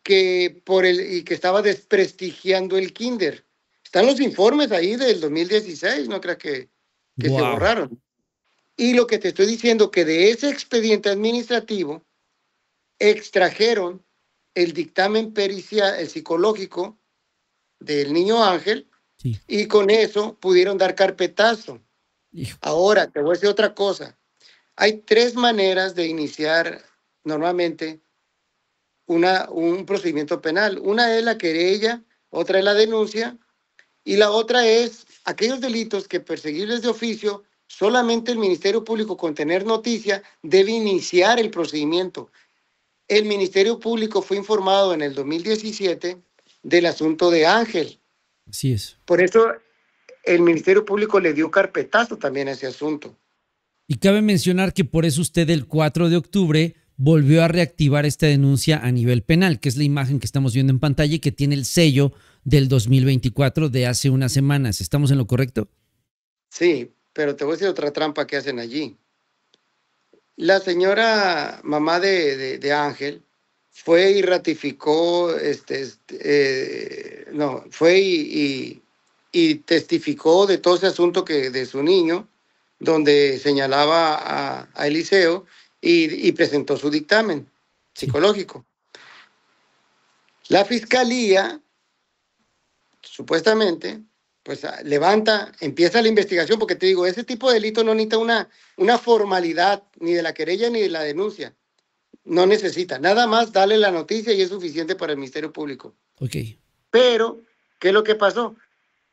que por el, y que estaba desprestigiando el kinder. Están los informes ahí del 2016, no creo que, se borraron. Y lo que te estoy diciendo que de ese expediente administrativo extrajeron el dictamen pericial, el psicológico del niño Ángel, y con eso pudieron dar carpetazo. Ahora, te voy a decir otra cosa. Hay tres maneras de iniciar normalmente una, un procedimiento penal. Una es la querella, otra es la denuncia, y la otra es aquellos delitos que perseguirles de oficio Solamente el Ministerio Público con tener noticia debe iniciar el procedimiento. El Ministerio Público fue informado en el 2017 del asunto de Ángel. Así es. Por eso el Ministerio Público le dio carpetazo también a ese asunto. Y cabe mencionar que por eso usted el 4 de octubre volvió a reactivar esta denuncia a nivel penal, que es la imagen que estamos viendo en pantalla y que tiene el sello del 2024 de hace unas semanas. ¿Estamos en lo correcto? Sí, pero te voy a decir otra trampa que hacen allí. La señora mamá de, Ángel fue y ratificó, este, este eh, no, fue y, testificó de todo ese asunto que, de su niño, donde señalaba a, Eliseo y, presentó su dictamen psicológico. La fiscalía, supuestamente, pues ah, levanta, empieza la investigación, porque te digo, ese tipo de delito no necesita una, una formalidad ni de la querella ni de la denuncia. No necesita. Nada más dale la noticia y es suficiente para el Ministerio Público. Ok. Pero, ¿qué es lo que pasó?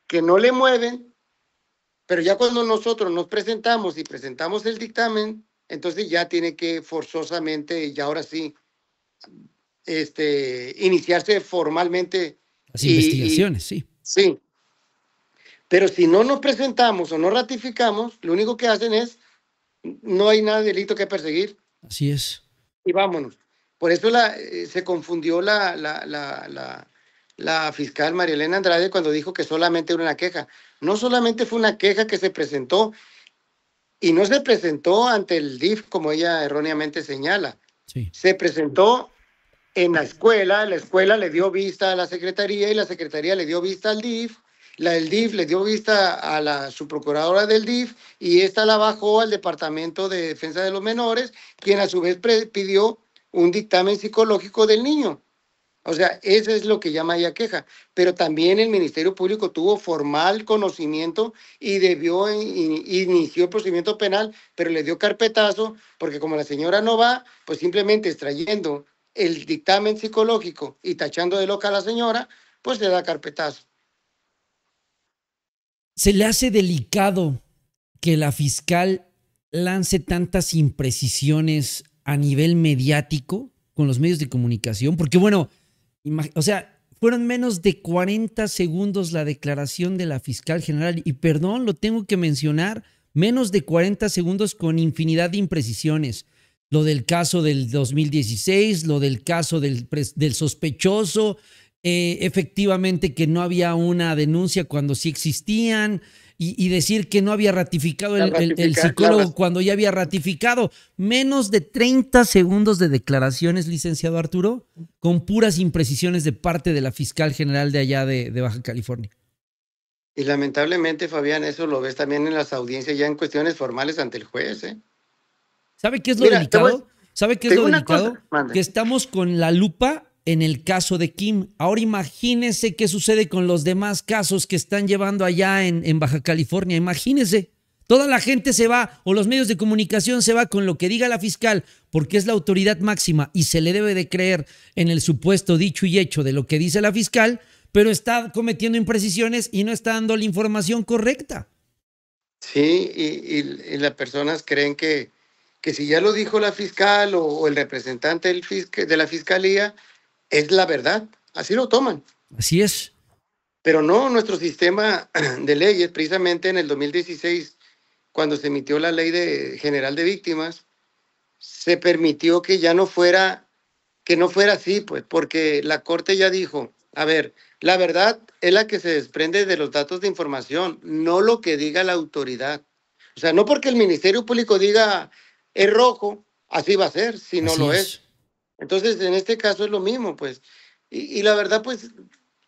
Que no le mueven, pero ya cuando nosotros nos presentamos y presentamos el dictamen, entonces ya tiene que forzosamente, y ahora sí, este, iniciarse formalmente. Las investigaciones, sí. Sí, pero si no nos presentamos o no ratificamos, lo único que hacen es, no hay nada de delito que perseguir. Así es. Y vámonos. Por eso eh, se confundió la, la, la fiscal María Elena Andrade cuando dijo que solamente era una queja. No solamente fue una queja que se presentó y no se presentó ante el DIF como ella erróneamente señala. Sí. Se presentó en la escuela, la escuela le dio vista a la secretaría y la secretaría le dio vista al DIF la del DIF le dio vista a la procuradora del DIF y esta la bajó al Departamento de Defensa de los Menores, quien a su vez pidió un dictamen psicológico del niño. O sea, eso es lo que llama ya queja. Pero también el Ministerio Público tuvo formal conocimiento y debió, inició el procedimiento penal, pero le dio carpetazo, porque como la señora no va, pues simplemente extrayendo el dictamen psicológico y tachando de loca a la señora, pues le da carpetazo. Se le hace delicado que la fiscal lance tantas imprecisiones a nivel mediático con los medios de comunicación, porque bueno, o sea, fueron menos de 40 segundos la declaración de la fiscal general y perdón, lo tengo que mencionar, menos de 40 segundos con infinidad de imprecisiones. Lo del caso del 2016, lo del caso del, del sospechoso, eh, efectivamente que no había una denuncia cuando sí existían y, decir que no había ratificado el, psicólogo cuando ya había ratificado. Menos de 30 segundos de declaraciones, licenciado Arturo, con puras imprecisiones de parte de la fiscal general de allá de, Baja California. Y lamentablemente, Fabián, eso lo ves también en las audiencias ya en cuestiones formales ante el juez. ¿eh? ¿Sabe qué es lo delicado? ¿Sabe qué es lo delicado? que estamos con la lupa en el caso de Kim. Ahora imagínese qué sucede con los demás casos que están llevando allá en, Baja California. imagínese, Toda la gente se va, o los medios de comunicación se va con lo que diga la fiscal, porque es la autoridad máxima y se le debe de creer en el supuesto dicho y hecho de lo que dice la fiscal, pero está cometiendo imprecisiones y no está dando la información correcta. Sí, y, las personas creen que, que si ya lo dijo la fiscal o, el representante del de la fiscalía, es la verdad, así lo toman. Así es. Pero no, nuestro sistema de leyes, precisamente en el 2016, cuando se emitió la ley de, general de víctimas, se permitió que ya no fuera, que no fuera así, pues, porque la Corte ya dijo, a ver, la verdad es la que se desprende de los datos de información, no lo que diga la autoridad. O sea, no porque el Ministerio Público diga es rojo, así va a ser, si no lo es. Entonces, en este caso es lo mismo, pues. Y, la verdad, pues,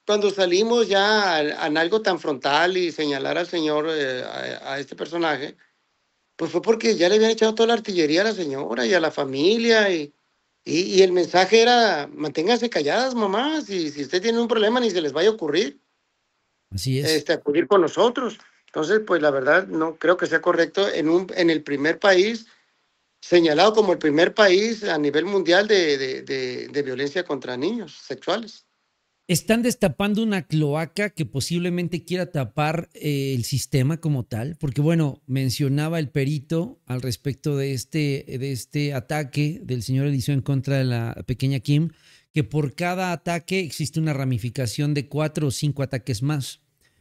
cuando salimos ya en algo tan frontal y señalar al señor, eh, a, este personaje, pues fue porque ya le habían echado toda la artillería a la señora y a la familia y, y, el mensaje era, manténganse calladas, mamás, y si usted tiene un problema ni se les vaya a ocurrir. Así es. Este, acudir con nosotros. Entonces, pues la verdad, no creo que sea correcto en, un, en el primer país señalado como el primer país a nivel mundial de, violencia contra niños sexuales. ¿Están destapando una cloaca que posiblemente quiera tapar eh, el sistema como tal? Porque bueno, mencionaba el perito al respecto de este, de este ataque del señor Eliseo en contra de la pequeña Kim, que por cada ataque existe una ramificación de cuatro o cinco ataques más.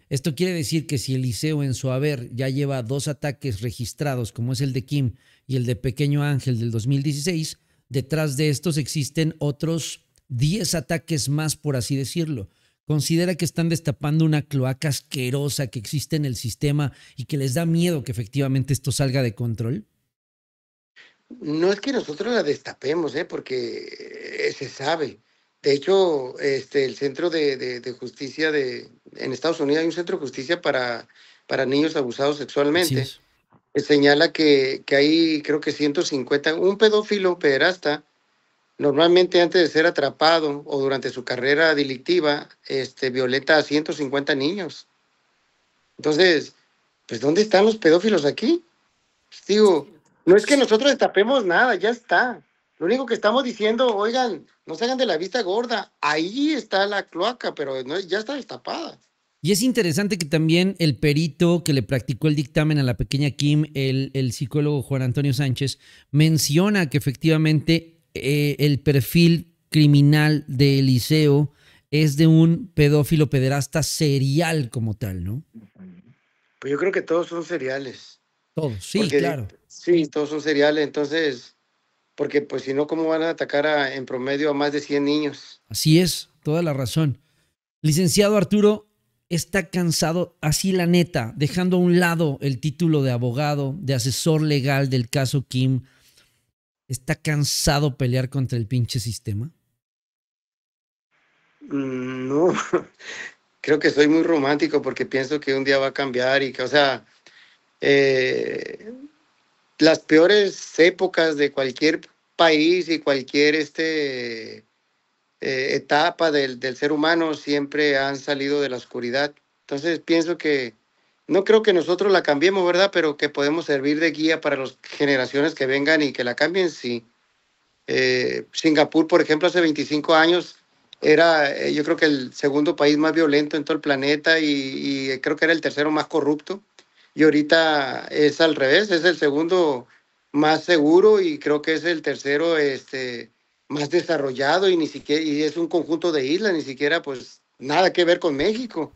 Esto quiere decir que si Eliseo en su haber ya lleva dos ataques registrados, como es el de Kim, y el de Pequeño Ángel del 2016, detrás de estos existen otros 10 ataques más, por así decirlo. Considera que están destapando una cloaca asquerosa que existe en el sistema y que les da miedo que efectivamente esto salga de control. No es que nosotros la destapemos, ¿eh? porque eh, se sabe. De hecho, este, el Centro de, Justicia de, en Estados Unidos hay un centro de justicia para, para niños abusados sexualmente señala que, hay, creo que 150, un pedófilo pederasta, normalmente antes de ser atrapado o durante su carrera delictiva, este, violeta a 150 niños. Entonces, pues ¿dónde están los pedófilos aquí? Pues, digo, no es que nosotros destapemos nada, ya está. Lo único que estamos diciendo, oigan, no se hagan de la vista gorda, ahí está la cloaca, pero no, ya está destapada. Y es interesante que también el perito que le practicó el dictamen a la pequeña Kim, el, psicólogo Juan Antonio Sánchez, menciona que efectivamente eh, el perfil criminal de Eliseo es de un pedófilo pederasta serial como tal, ¿no? Pues yo creo que todos son seriales. Todos, sí, claro. Sí, todos son seriales, entonces, porque pues si no, ¿cómo van a atacar en promedio a más de 100 niños? Así es, toda la razón. Licenciado Arturo, está cansado, así la neta, dejando a un lado el título de abogado, de asesor legal del caso Kim, está cansado pelear contra el pinche sistema? Mm, no, creo que soy muy romántico porque pienso que un día va a cambiar y que, o sea, eh, las peores épocas de cualquier país y cualquier este eh, etapa del, ser humano siempre han salido de la oscuridad. Entonces pienso que no creo que nosotros la cambiemos, ¿verdad? Pero que podemos servir de guía para las generaciones que vengan y que la cambien, sí. Eh, Singapur, por ejemplo, hace 25 años era, eh, yo creo que el segundo país más violento en todo el planeta y, y creo que era el tercero más corrupto. Y ahorita es al revés, es el segundo más seguro y creo que es el tercero este, más desarrollado y ni siquiera y es un conjunto de islas, ni siquiera pues nada que ver con México.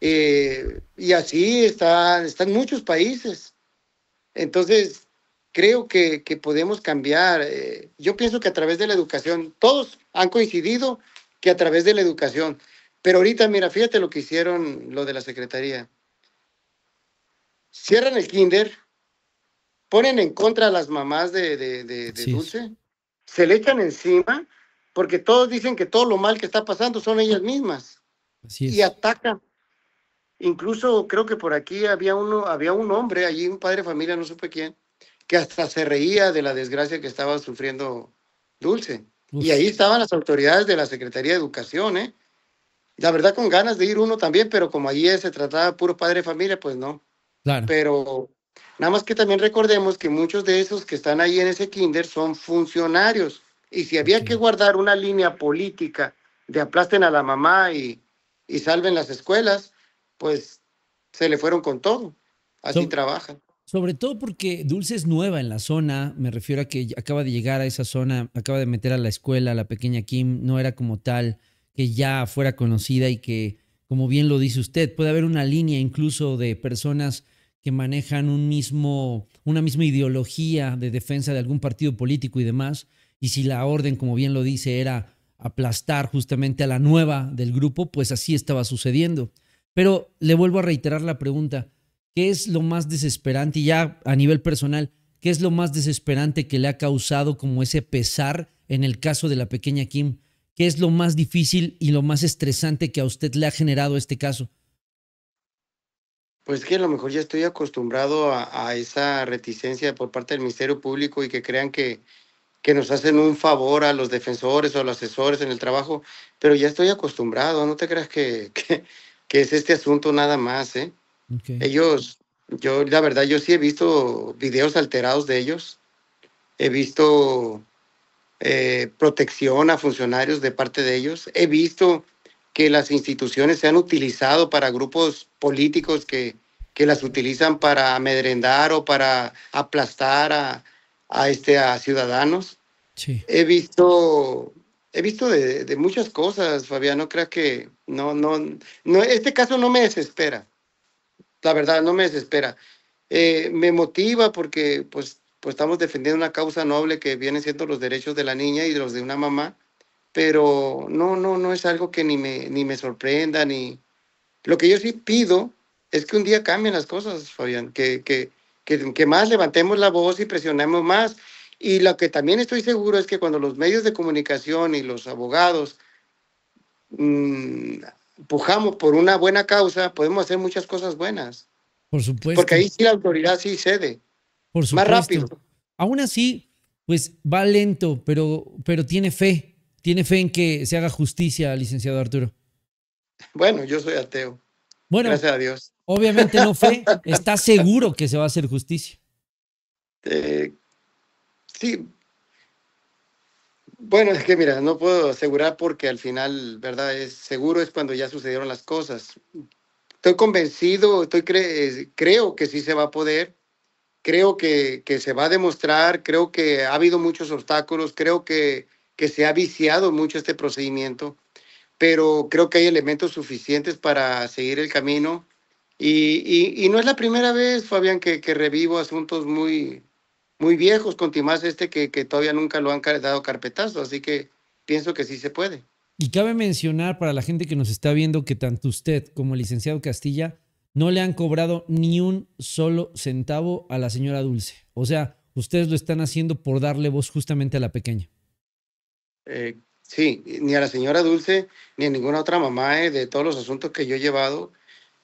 Eh, y así están muchos países. Entonces, creo que, podemos cambiar. Eh, yo pienso que a través de la educación, todos han coincidido que a través de la educación. Pero ahorita, mira, fíjate lo que hicieron lo de la Secretaría. Cierran el kinder, ponen en contra a las mamás de, de, Dulce se le echan encima porque todos dicen que todo lo mal que está pasando son ellas mismas. Y atacan. Incluso creo que por aquí había uno, había un hombre allí, un padre de familia, no supe quién, que hasta se reía de la desgracia que estaba sufriendo Dulce. Y ahí estaban las autoridades de la Secretaría de Educación, ¿eh? La verdad, con ganas de ir uno también, pero como allí se trataba puro padre de familia, pues no. Claro. Pero Nada más que también recordemos que muchos de esos que están ahí en ese kinder son funcionarios. Y si había que guardar una línea política de aplasten a la mamá y, y salven las escuelas, pues se le fueron con todo. Así trabajan. Sobre todo porque Dulce es nueva en la zona, me refiero a que acaba de llegar a esa zona, acaba de meter a la escuela, a la pequeña Kim, no era como tal que ya fuera conocida y que, como bien lo dice usted, puede haber una línea incluso de personas que manejan un mismo, una misma ideología de defensa de algún partido político y demás, y si la orden, como bien lo dice, era aplastar justamente a la nueva del grupo, pues así estaba sucediendo. Pero le vuelvo a reiterar la pregunta, ¿qué es lo más desesperante? Y ya a nivel personal, ¿qué es lo más desesperante que le ha causado como ese pesar en el caso de la pequeña Kim? ¿Qué es lo más difícil y lo más estresante que a usted le ha generado este caso? Pues que a lo mejor ya estoy acostumbrado a, esa reticencia por parte del Ministerio Público y que crean que, que nos hacen un favor a los defensores o a los asesores en el trabajo, pero ya estoy acostumbrado, no te creas que, que, es este asunto nada más. ¿eh? Ellos, yo la verdad, yo sí he visto videos alterados de ellos, he visto eh, protección a funcionarios de parte de ellos, he visto que las instituciones se han utilizado para grupos políticos que, que las utilizan para amedrendar o para aplastar a, a este, a ciudadanos. He visto, he visto de, de muchas cosas, Fabián, no creas que, no, no, no, este caso no me desespera, la verdad, no me desespera. Eh, me motiva porque pues, pues estamos defendiendo una causa noble que vienen siendo los derechos de la niña y los de una mamá pero no, no, no es algo que ni me, ni me sorprenda, ni... Lo que yo sí pido es que un día cambien las cosas, Fabián, que, que, más levantemos la voz y presionemos más. Y lo que también estoy seguro es que cuando los medios de comunicación y los abogados empujamos pujamos por una buena causa, podemos hacer muchas cosas buenas. Por supuesto. Porque ahí sí la autoridad sí cede. Por supuesto. Más rápido. Aún así, pues va lento, pero, pero tiene fe ¿Tiene fe en que se haga justicia, licenciado Arturo? Bueno, yo soy ateo. Bueno, gracias a Dios. Obviamente no fe, está seguro que se va a hacer justicia. Eh, sí. Bueno, es que mira, no puedo asegurar porque al final, ¿verdad? Es, seguro es cuando ya sucedieron las cosas. Estoy convencido, estoy eh, creo que sí se va a poder, creo que se va a demostrar, creo que ha habido muchos obstáculos, creo que que se ha viciado mucho este procedimiento, pero creo que hay elementos suficientes para seguir el camino. Y, no es la primera vez, Fabián, que, revivo asuntos muy, muy viejos, con Timás este que, que todavía nunca lo han dado carpetazo, así que pienso que sí se puede. Y cabe mencionar para la gente que nos está viendo que tanto usted como el licenciado Castilla no le han cobrado ni un solo centavo a la señora Dulce. O sea, ustedes lo están haciendo por darle voz justamente a la pequeña. Eh, sí, ni a la señora Dulce, ni a ninguna otra mamá eh, de todos los asuntos que yo he llevado.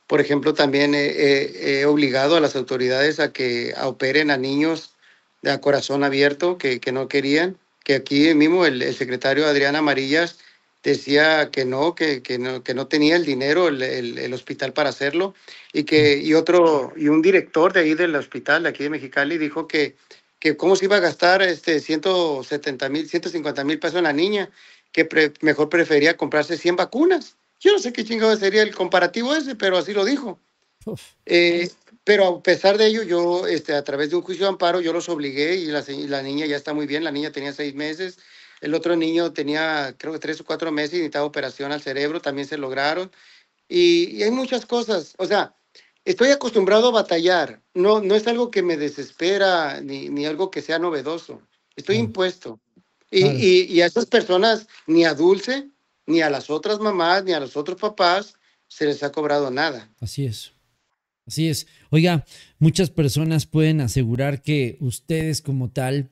Por ejemplo, también he obligado a las autoridades a que operen a niños de a corazón abierto que, no querían, que aquí mismo el, secretario Adrián Amarillas decía que no, que, no, tenía el dinero el, hospital para hacerlo y que otro y un director de ahí del hospital de aquí de Mexicali dijo que que cómo se iba a gastar este 170 mil, 150 mil pesos en la niña, que mejor prefería comprarse 100 vacunas. Yo no sé qué chingado sería el comparativo ese, pero así lo dijo. Eh, pero a pesar de ello, yo este, a través de un juicio de amparo, yo los obligué y la, niña ya está muy bien, la niña tenía seis meses, el otro niño tenía creo que tres o cuatro meses y necesitaba operación al cerebro, también se lograron. y hay muchas cosas, o sea, estoy acostumbrado a batallar, no, no es algo que me desespera ni, algo que sea novedoso, estoy mm. impuesto. Y, y, a esas personas, ni a Dulce, ni a las otras mamás, ni a los otros papás, se les ha cobrado nada. Así es. Así es. Oiga, muchas personas pueden asegurar que ustedes como tal,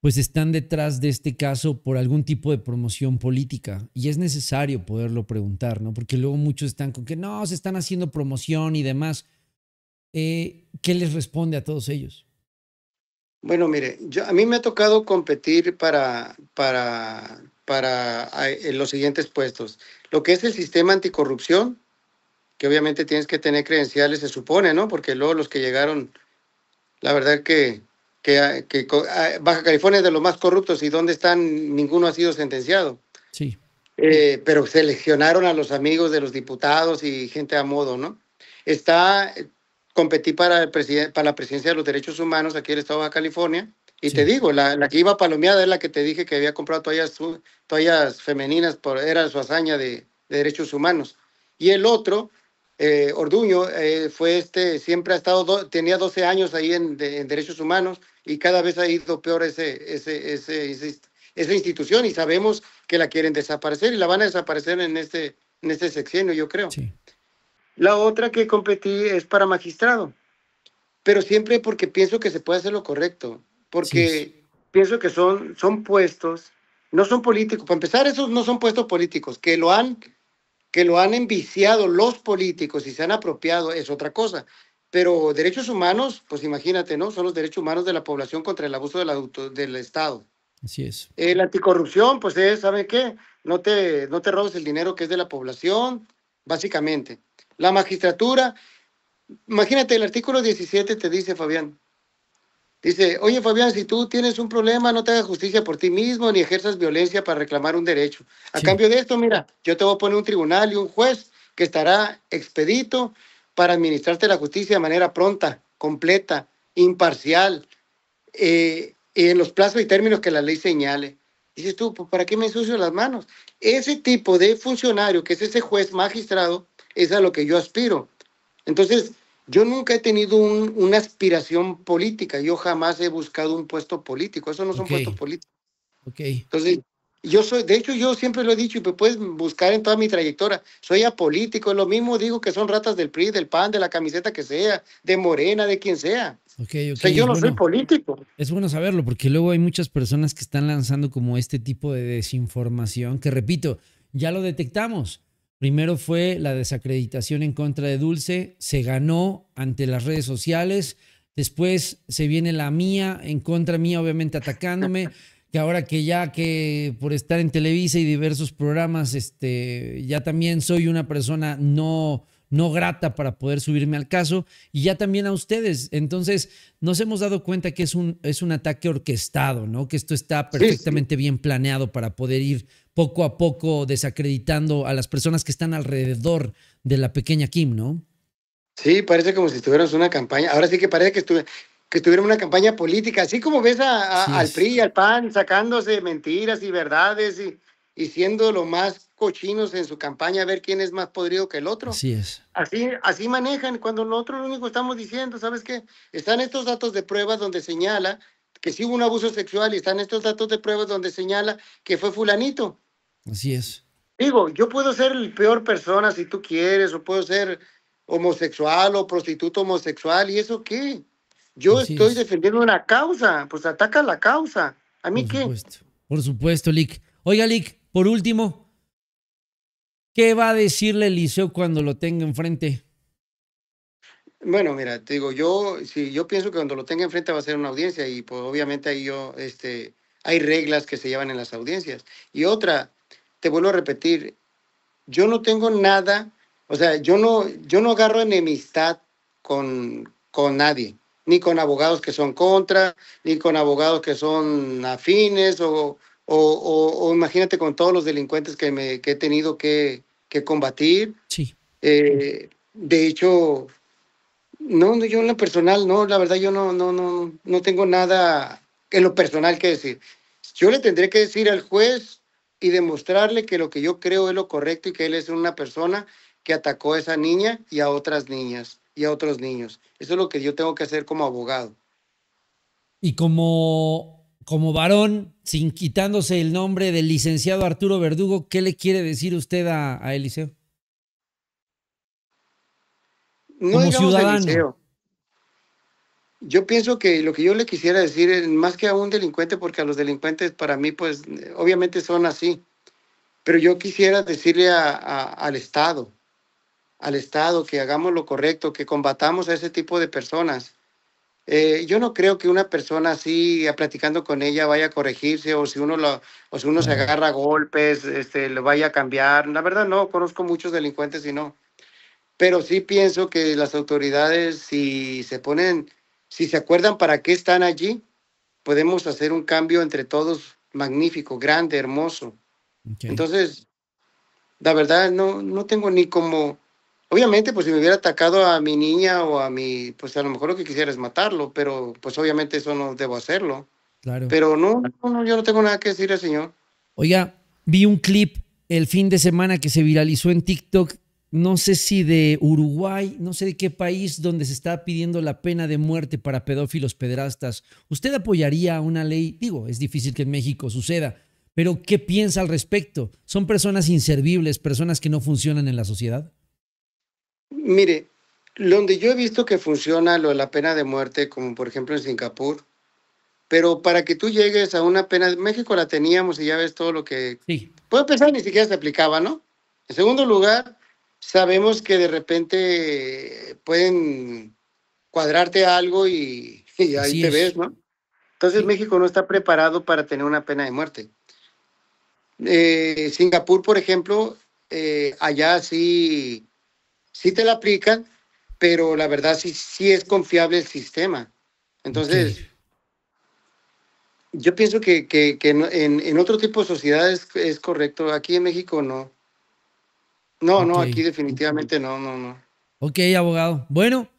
pues están detrás de este caso por algún tipo de promoción política. Y es necesario poderlo preguntar, ¿no? Porque luego muchos están con que no, se están haciendo promoción y demás. Eh, ¿qué les responde a todos ellos? Bueno, mire, yo, a mí me ha tocado competir para, para, para ah, los siguientes puestos. Lo que es el sistema anticorrupción, que obviamente tienes que tener credenciales, se supone, ¿no? Porque luego los que llegaron, la verdad que, ah, ah, Baja California es de los más corruptos y donde están, ninguno ha sido sentenciado. Sí. Eh, pero seleccionaron a los amigos de los diputados y gente a modo, ¿no? Está competí para, para la presidencia de los derechos humanos aquí en el estado de California. Y te digo, la, que iba palomeada es la que te dije que había comprado toallas, toallas femeninas, por, era su hazaña de, derechos humanos. Y el otro, eh, Orduño, eh, fue este, siempre ha estado, tenía 12 años ahí en, derechos humanos y cada vez ha ido peor ese, ese, esa institución y sabemos que la quieren desaparecer y la van a desaparecer en este, en este sexenio, yo creo. Sí. La otra que competí es para magistrado, pero siempre porque pienso que se puede hacer lo correcto, porque pienso que son, son puestos, no son políticos. Para empezar, esos no son puestos políticos, que lo han que lo han enviciado los políticos y se han apropiado es otra cosa. Pero derechos humanos, pues imagínate, ¿no? Son los derechos humanos de la población contra el abuso del, del Estado. Así es. la anticorrupción, pues es, ¿sabe qué? No te, no te robes el dinero que es de la población, básicamente. La magistratura, imagínate, el artículo 17 te dice, Fabián, dice, oye, Fabián, si tú tienes un problema, no te hagas justicia por ti mismo ni ejerzas violencia para reclamar un derecho. A cambio de esto, mira, yo te voy a poner un tribunal y un juez que estará expedito para administrarte la justicia de manera pronta, completa, imparcial, eh, en los plazos y términos que la ley señale. Dices tú, pues, ¿para qué me ensucio las manos? Ese tipo de funcionario, que es ese juez magistrado, es a lo que yo aspiro. Entonces, yo nunca he tenido una aspiración política, yo jamás he buscado un puesto político, eso no son puestos políticos. Okay. Entonces, yo soy, de hecho, yo siempre lo he dicho y puedes buscar en toda mi trayectoria. Soy apolítico, lo mismo digo que son ratas del PRI, del PAN, de la camiseta que sea, de Morena, de quien sea. Okay, yo no soy político. Es bueno saberlo porque luego hay muchas personas que están lanzando como este tipo de desinformación que, repito, ya lo detectamos. Primero fue la desacreditación en contra de Dulce, se ganó ante las redes sociales, después se viene la mía en contra mía, obviamente atacándome, que ahora que ya que por estar en Televisa y diversos programas, este, ya también soy una persona no no grata para poder subirme al caso y ya también a ustedes. Entonces, nos hemos dado cuenta que es un, es un ataque orquestado, ¿no? Que esto está perfectamente bien planeado para poder ir poco a poco desacreditando a las personas que están alrededor de la pequeña Kim, ¿no? Sí, parece como si estuviéramos una campaña. Ahora sí que parece que, estuve, que una campaña política, así como ves a, al PRI y al PAN sacándose mentiras y verdades y, siendo lo más cochinos en su campaña a ver quién es más podrido que el otro. Así es. Así, así manejan, cuando nosotros lo único estamos diciendo, ¿sabes qué? Están estos datos de pruebas donde señala que sí hubo un abuso sexual y están estos datos de pruebas donde señala que fue fulanito. Así es. Digo, yo puedo ser el peor persona si tú quieres, o puedo ser homosexual o prostituto homosexual, ¿y eso qué? Yo estoy defendiendo una causa, pues ataca la causa. ¿A mí qué? Por supuesto, Lick. Oiga, Lick, por último, ¿qué va a decirle Eliseo cuando lo tenga enfrente? Bueno, mira, te digo, yo, sí, yo pienso que cuando lo tenga enfrente va a ser una audiencia y pues, obviamente ahí yo, este, hay reglas que se llevan en las audiencias. Y otra, te vuelvo a repetir, yo no tengo nada, o sea, yo no, yo no agarro enemistad con, con nadie, ni con abogados que son contra, ni con abogados que son afines, o, o, imagínate con todos los delincuentes que, me, que he tenido que, que combatir. Sí. Eh, de hecho, no, yo en lo personal, no, la verdad yo no, no, no, no tengo nada en lo personal que decir. Yo le tendré que decir al juez y demostrarle que lo que yo creo es lo correcto y que él es una persona que atacó a esa niña y a otras niñas y a otros niños. Eso es lo que yo tengo que hacer como abogado. Y como, como varón, sin quitándose el nombre del licenciado Arturo Verdugo, ¿qué le quiere decir usted a, Eliseo? No como ciudadano. Eliseo yo pienso que lo que yo le quisiera decir, más que a un delincuente, porque a los delincuentes para mí, pues obviamente son así, pero yo quisiera decirle al Estado, al Estado, que hagamos lo correcto, que combatamos a ese tipo de personas. Eh, yo no creo que una persona así, platicando con ella, vaya a corregirse o si uno, o si uno se agarra a golpes, este, lo vaya a cambiar. La verdad no, conozco muchos delincuentes y no. Pero sí pienso que las autoridades, si se ponen si se acuerdan para qué están allí, podemos hacer un cambio entre todos magnífico, grande, hermoso. Entonces, la verdad, no, no tengo ni como... Obviamente, pues si me hubiera atacado a mi niña o a mi, pues a lo mejor lo que quisiera es matarlo, pero pues obviamente eso no debo hacerlo. Claro. Pero no, no, yo no tengo nada que decir al señor. Oiga, vi un clip el fin de semana que se viralizó en TikTok no sé si de Uruguay, no sé de qué país donde se está pidiendo la pena de muerte para pedófilos pedrastas. ¿Usted apoyaría una ley? Digo, es difícil que en México suceda, pero ¿qué piensa al respecto? ¿Son personas inservibles, personas que no funcionan en la sociedad? Mire, donde yo he visto que funciona lo de la pena de muerte, como por ejemplo en Singapur, pero para que tú llegues a una pena, México la teníamos y ya ves todo lo que... Sí. Puedo pensar, ni siquiera se aplicaba, ¿no? En segundo lugar, sabemos que de repente pueden cuadrarte algo y, ahí te ves, ¿no? Entonces México no está preparado para tener una pena de muerte. Eh, Singapur, por ejemplo, eh, allá sí, sí te la aplican, pero la verdad sí, sí es confiable el sistema. Entonces, yo pienso que, en, en, otro tipo de sociedades es correcto. Aquí en México no. No, no, aquí definitivamente no, no, no. Ok, abogado. Bueno,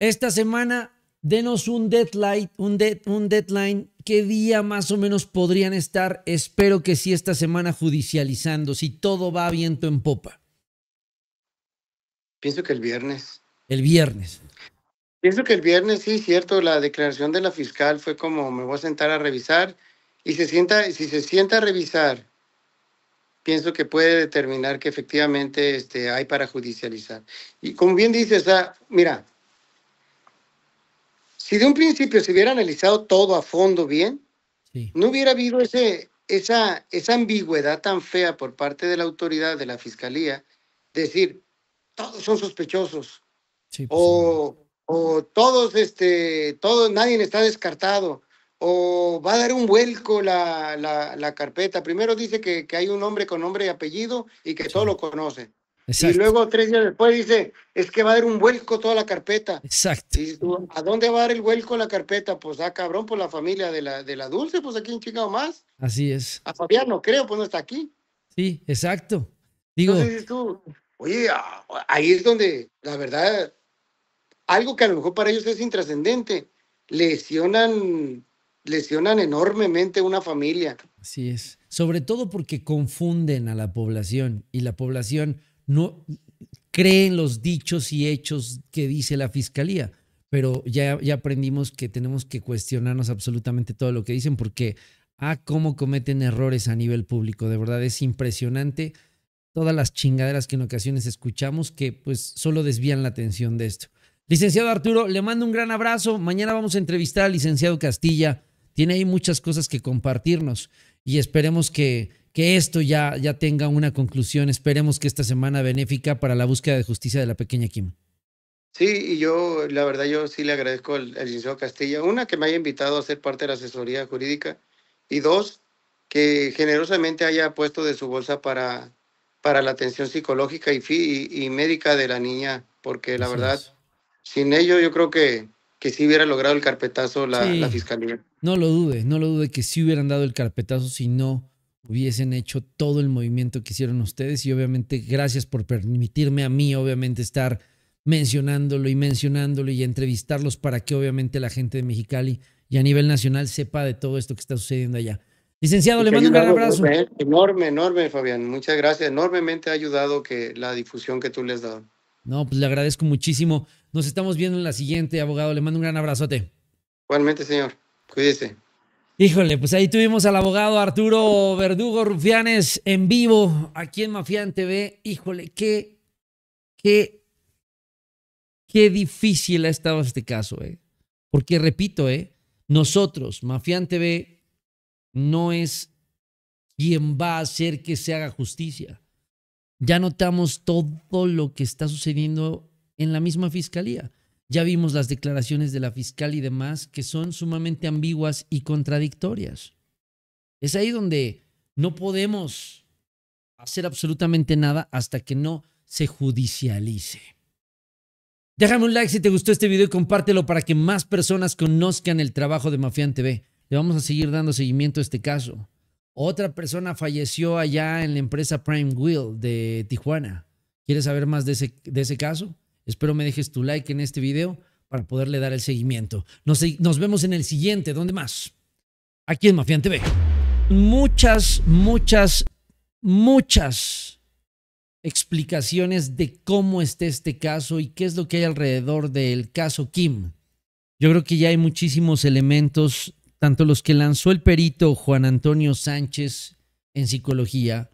esta semana denos un deadline, un, de, un deadline. ¿Qué día más o menos podrían estar? Espero que sí esta semana judicializando, si todo va viento en popa. Pienso que el viernes. El viernes. Pienso que el viernes, sí, cierto, la declaración de la fiscal fue como me voy a sentar a revisar y se sienta, si se sienta a revisar pienso que puede determinar que efectivamente este, hay para judicializar. Y como bien dices, ah, mira, si de un principio se hubiera analizado todo a fondo bien, no hubiera habido ese, esa, esa ambigüedad tan fea por parte de la autoridad, de la fiscalía, decir, todos son sospechosos, pues, o, o, todos, este, todos, nadie está descartado, o va a dar un vuelco la, carpeta. Primero dice que, hay un hombre con nombre y apellido y que todo lo conoce. Y luego tres días después dice, es que va a dar un vuelco toda la carpeta. Exacto. ¿a dónde va a dar el vuelco la carpeta? Pues a ah, cabrón, por la familia de la, de la Dulce, pues aquí en Chicago más. Así es. A Fabián no creo, pues no está aquí. Sí, exacto. Digo. oye, ahí es donde, la verdad, algo que a lo mejor para ellos es intrascendente, lesionan lesionan enormemente una familia. Así es. Sobre todo porque confunden a la población y la población no cree en los dichos y hechos que dice la fiscalía. Pero ya, ya aprendimos que tenemos que cuestionarnos absolutamente todo lo que dicen porque, ah, cómo cometen errores a nivel público. De verdad es impresionante todas las chingaderas que en ocasiones escuchamos que pues solo desvían la atención de esto. Licenciado Arturo, le mando un gran abrazo. Mañana vamos a entrevistar al licenciado Castilla tiene ahí muchas cosas que compartirnos y esperemos que, que esto ya, ya tenga una conclusión. Esperemos que esta semana benéfica para la búsqueda de justicia de la pequeña Kim. Sí, y yo, la verdad, yo sí le agradezco al, al Castilla, una, que me haya invitado a ser parte de la asesoría jurídica, y dos, que generosamente haya puesto de su bolsa para, para la atención psicológica y, médica de la niña, porque la verdad, sin ello yo creo que que sí hubiera logrado el carpetazo la, fiscalía. No lo dude, no lo dude que sí hubieran dado el carpetazo si no hubiesen hecho todo el movimiento que hicieron ustedes y obviamente gracias por permitirme a mí obviamente estar mencionándolo y mencionándolo y entrevistarlos para que obviamente la gente de Mexicali y a nivel nacional sepa de todo esto que está sucediendo allá. Licenciado, le mando un gran abrazo. ¿eh? Enorme, enorme, Fabián. Muchas gracias. Enormemente ha ayudado que la difusión que tú les has dado. No, pues le agradezco muchísimo. Nos estamos viendo en la siguiente, abogado. Le mando un gran abrazote. Igualmente, señor. Cuídese. Híjole, pues ahí tuvimos al abogado Arturo Verdugo Rufianes en vivo aquí en Mafián TV. Híjole, qué, qué, qué difícil ha estado este caso, ¿eh? Porque repito, ¿eh? Nosotros, Mafián TV, no es quien va a hacer que se haga justicia. Ya notamos todo lo que está sucediendo en la misma fiscalía. Ya vimos las declaraciones de la fiscal y demás que son sumamente ambiguas y contradictorias. Es ahí donde no podemos hacer absolutamente nada hasta que no se judicialice. Déjame un like si te gustó este video y compártelo para que más personas conozcan el trabajo de Mafián TV. Le vamos a seguir dando seguimiento a este caso. Otra persona falleció allá en la empresa Prime Wheel de Tijuana. ¿Quieres saber más de ese caso? Espero me dejes tu like en este video para poderle dar el seguimiento. Nos, nos vemos en el siguiente, ¿dónde más? Aquí en Mafián TV. Muchas, muchas, muchas explicaciones de cómo está este caso y qué es lo que hay alrededor del caso Kim. Yo creo que ya hay muchísimos elementos, tanto los que lanzó el perito Juan Antonio Sánchez en psicología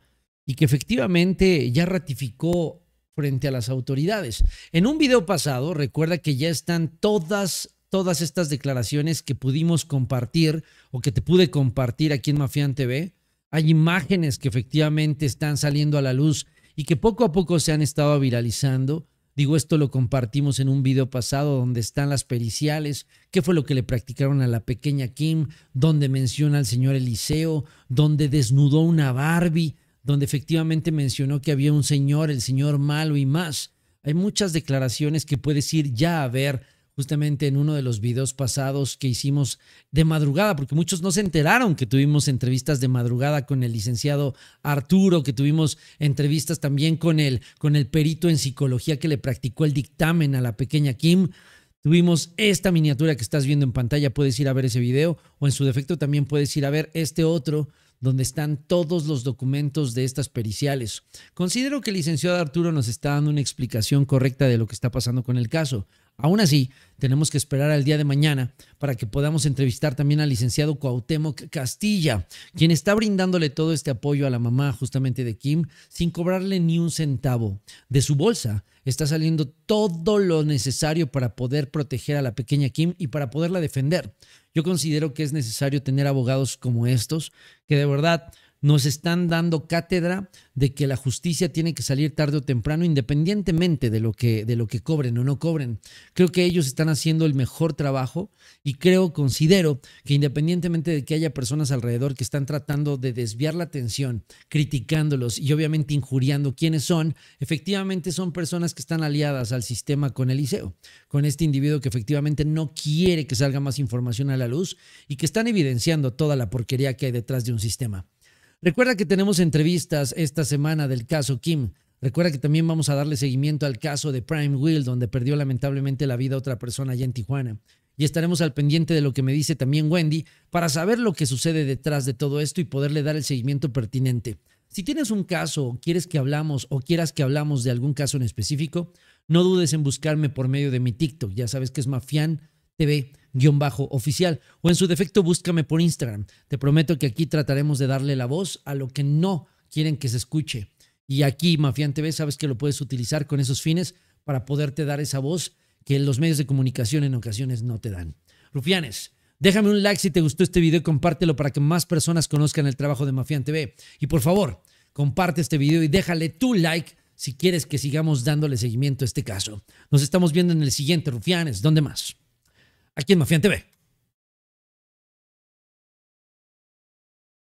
y que efectivamente ya ratificó frente a las autoridades. En un video pasado, recuerda que ya están todas todas estas declaraciones que pudimos compartir o que te pude compartir aquí en Mafián TV. Hay imágenes que efectivamente están saliendo a la luz y que poco a poco se han estado viralizando. Digo, esto lo compartimos en un video pasado donde están las periciales, qué fue lo que le practicaron a la pequeña Kim, donde menciona al señor Eliseo, donde desnudó una Barbie donde efectivamente mencionó que había un señor, el señor malo y más. Hay muchas declaraciones que puedes ir ya a ver justamente en uno de los videos pasados que hicimos de madrugada, porque muchos no se enteraron que tuvimos entrevistas de madrugada con el licenciado Arturo, que tuvimos entrevistas también con el, con el perito en psicología que le practicó el dictamen a la pequeña Kim. Tuvimos esta miniatura que estás viendo en pantalla, puedes ir a ver ese video o en su defecto también puedes ir a ver este otro donde están todos los documentos de estas periciales. Considero que el licenciado Arturo nos está dando una explicación correcta de lo que está pasando con el caso. Aún así, tenemos que esperar al día de mañana para que podamos entrevistar también al licenciado Cuauhtémoc Castilla, quien está brindándole todo este apoyo a la mamá justamente de Kim sin cobrarle ni un centavo de su bolsa está saliendo todo lo necesario para poder proteger a la pequeña Kim y para poderla defender. Yo considero que es necesario tener abogados como estos, que de verdad nos están dando cátedra de que la justicia tiene que salir tarde o temprano, independientemente de lo que, de lo que cobren o no cobren. Creo que ellos están haciendo el mejor trabajo y creo, considero que independientemente de que haya personas alrededor que están tratando de desviar la atención, criticándolos y obviamente injuriando quiénes son, efectivamente son personas que están aliadas al sistema con Eliseo, con este individuo que efectivamente no quiere que salga más información a la luz y que están evidenciando toda la porquería que hay detrás de un sistema. Recuerda que tenemos entrevistas esta semana del caso Kim. Recuerda que también vamos a darle seguimiento al caso de Prime Will, donde perdió lamentablemente la vida otra persona allá en Tijuana. Y estaremos al pendiente de lo que me dice también Wendy para saber lo que sucede detrás de todo esto y poderle dar el seguimiento pertinente. Si tienes un caso, quieres que hablamos o quieras que hablamos de algún caso en específico, no dudes en buscarme por medio de mi TikTok. Ya sabes que es Mafián TV guión bajo oficial o en su defecto búscame por Instagram. Te prometo que aquí trataremos de darle la voz a lo que no quieren que se escuche. Y aquí, Mafián TV, sabes que lo puedes utilizar con esos fines para poderte dar esa voz que los medios de comunicación en ocasiones no te dan. Rufianes, déjame un like si te gustó este video y compártelo para que más personas conozcan el trabajo de Mafián TV. Y por favor, comparte este video y déjale tu like si quieres que sigamos dándole seguimiento a este caso. Nos estamos viendo en el siguiente, Rufianes. ¿Dónde más? aquí en Mafián TV.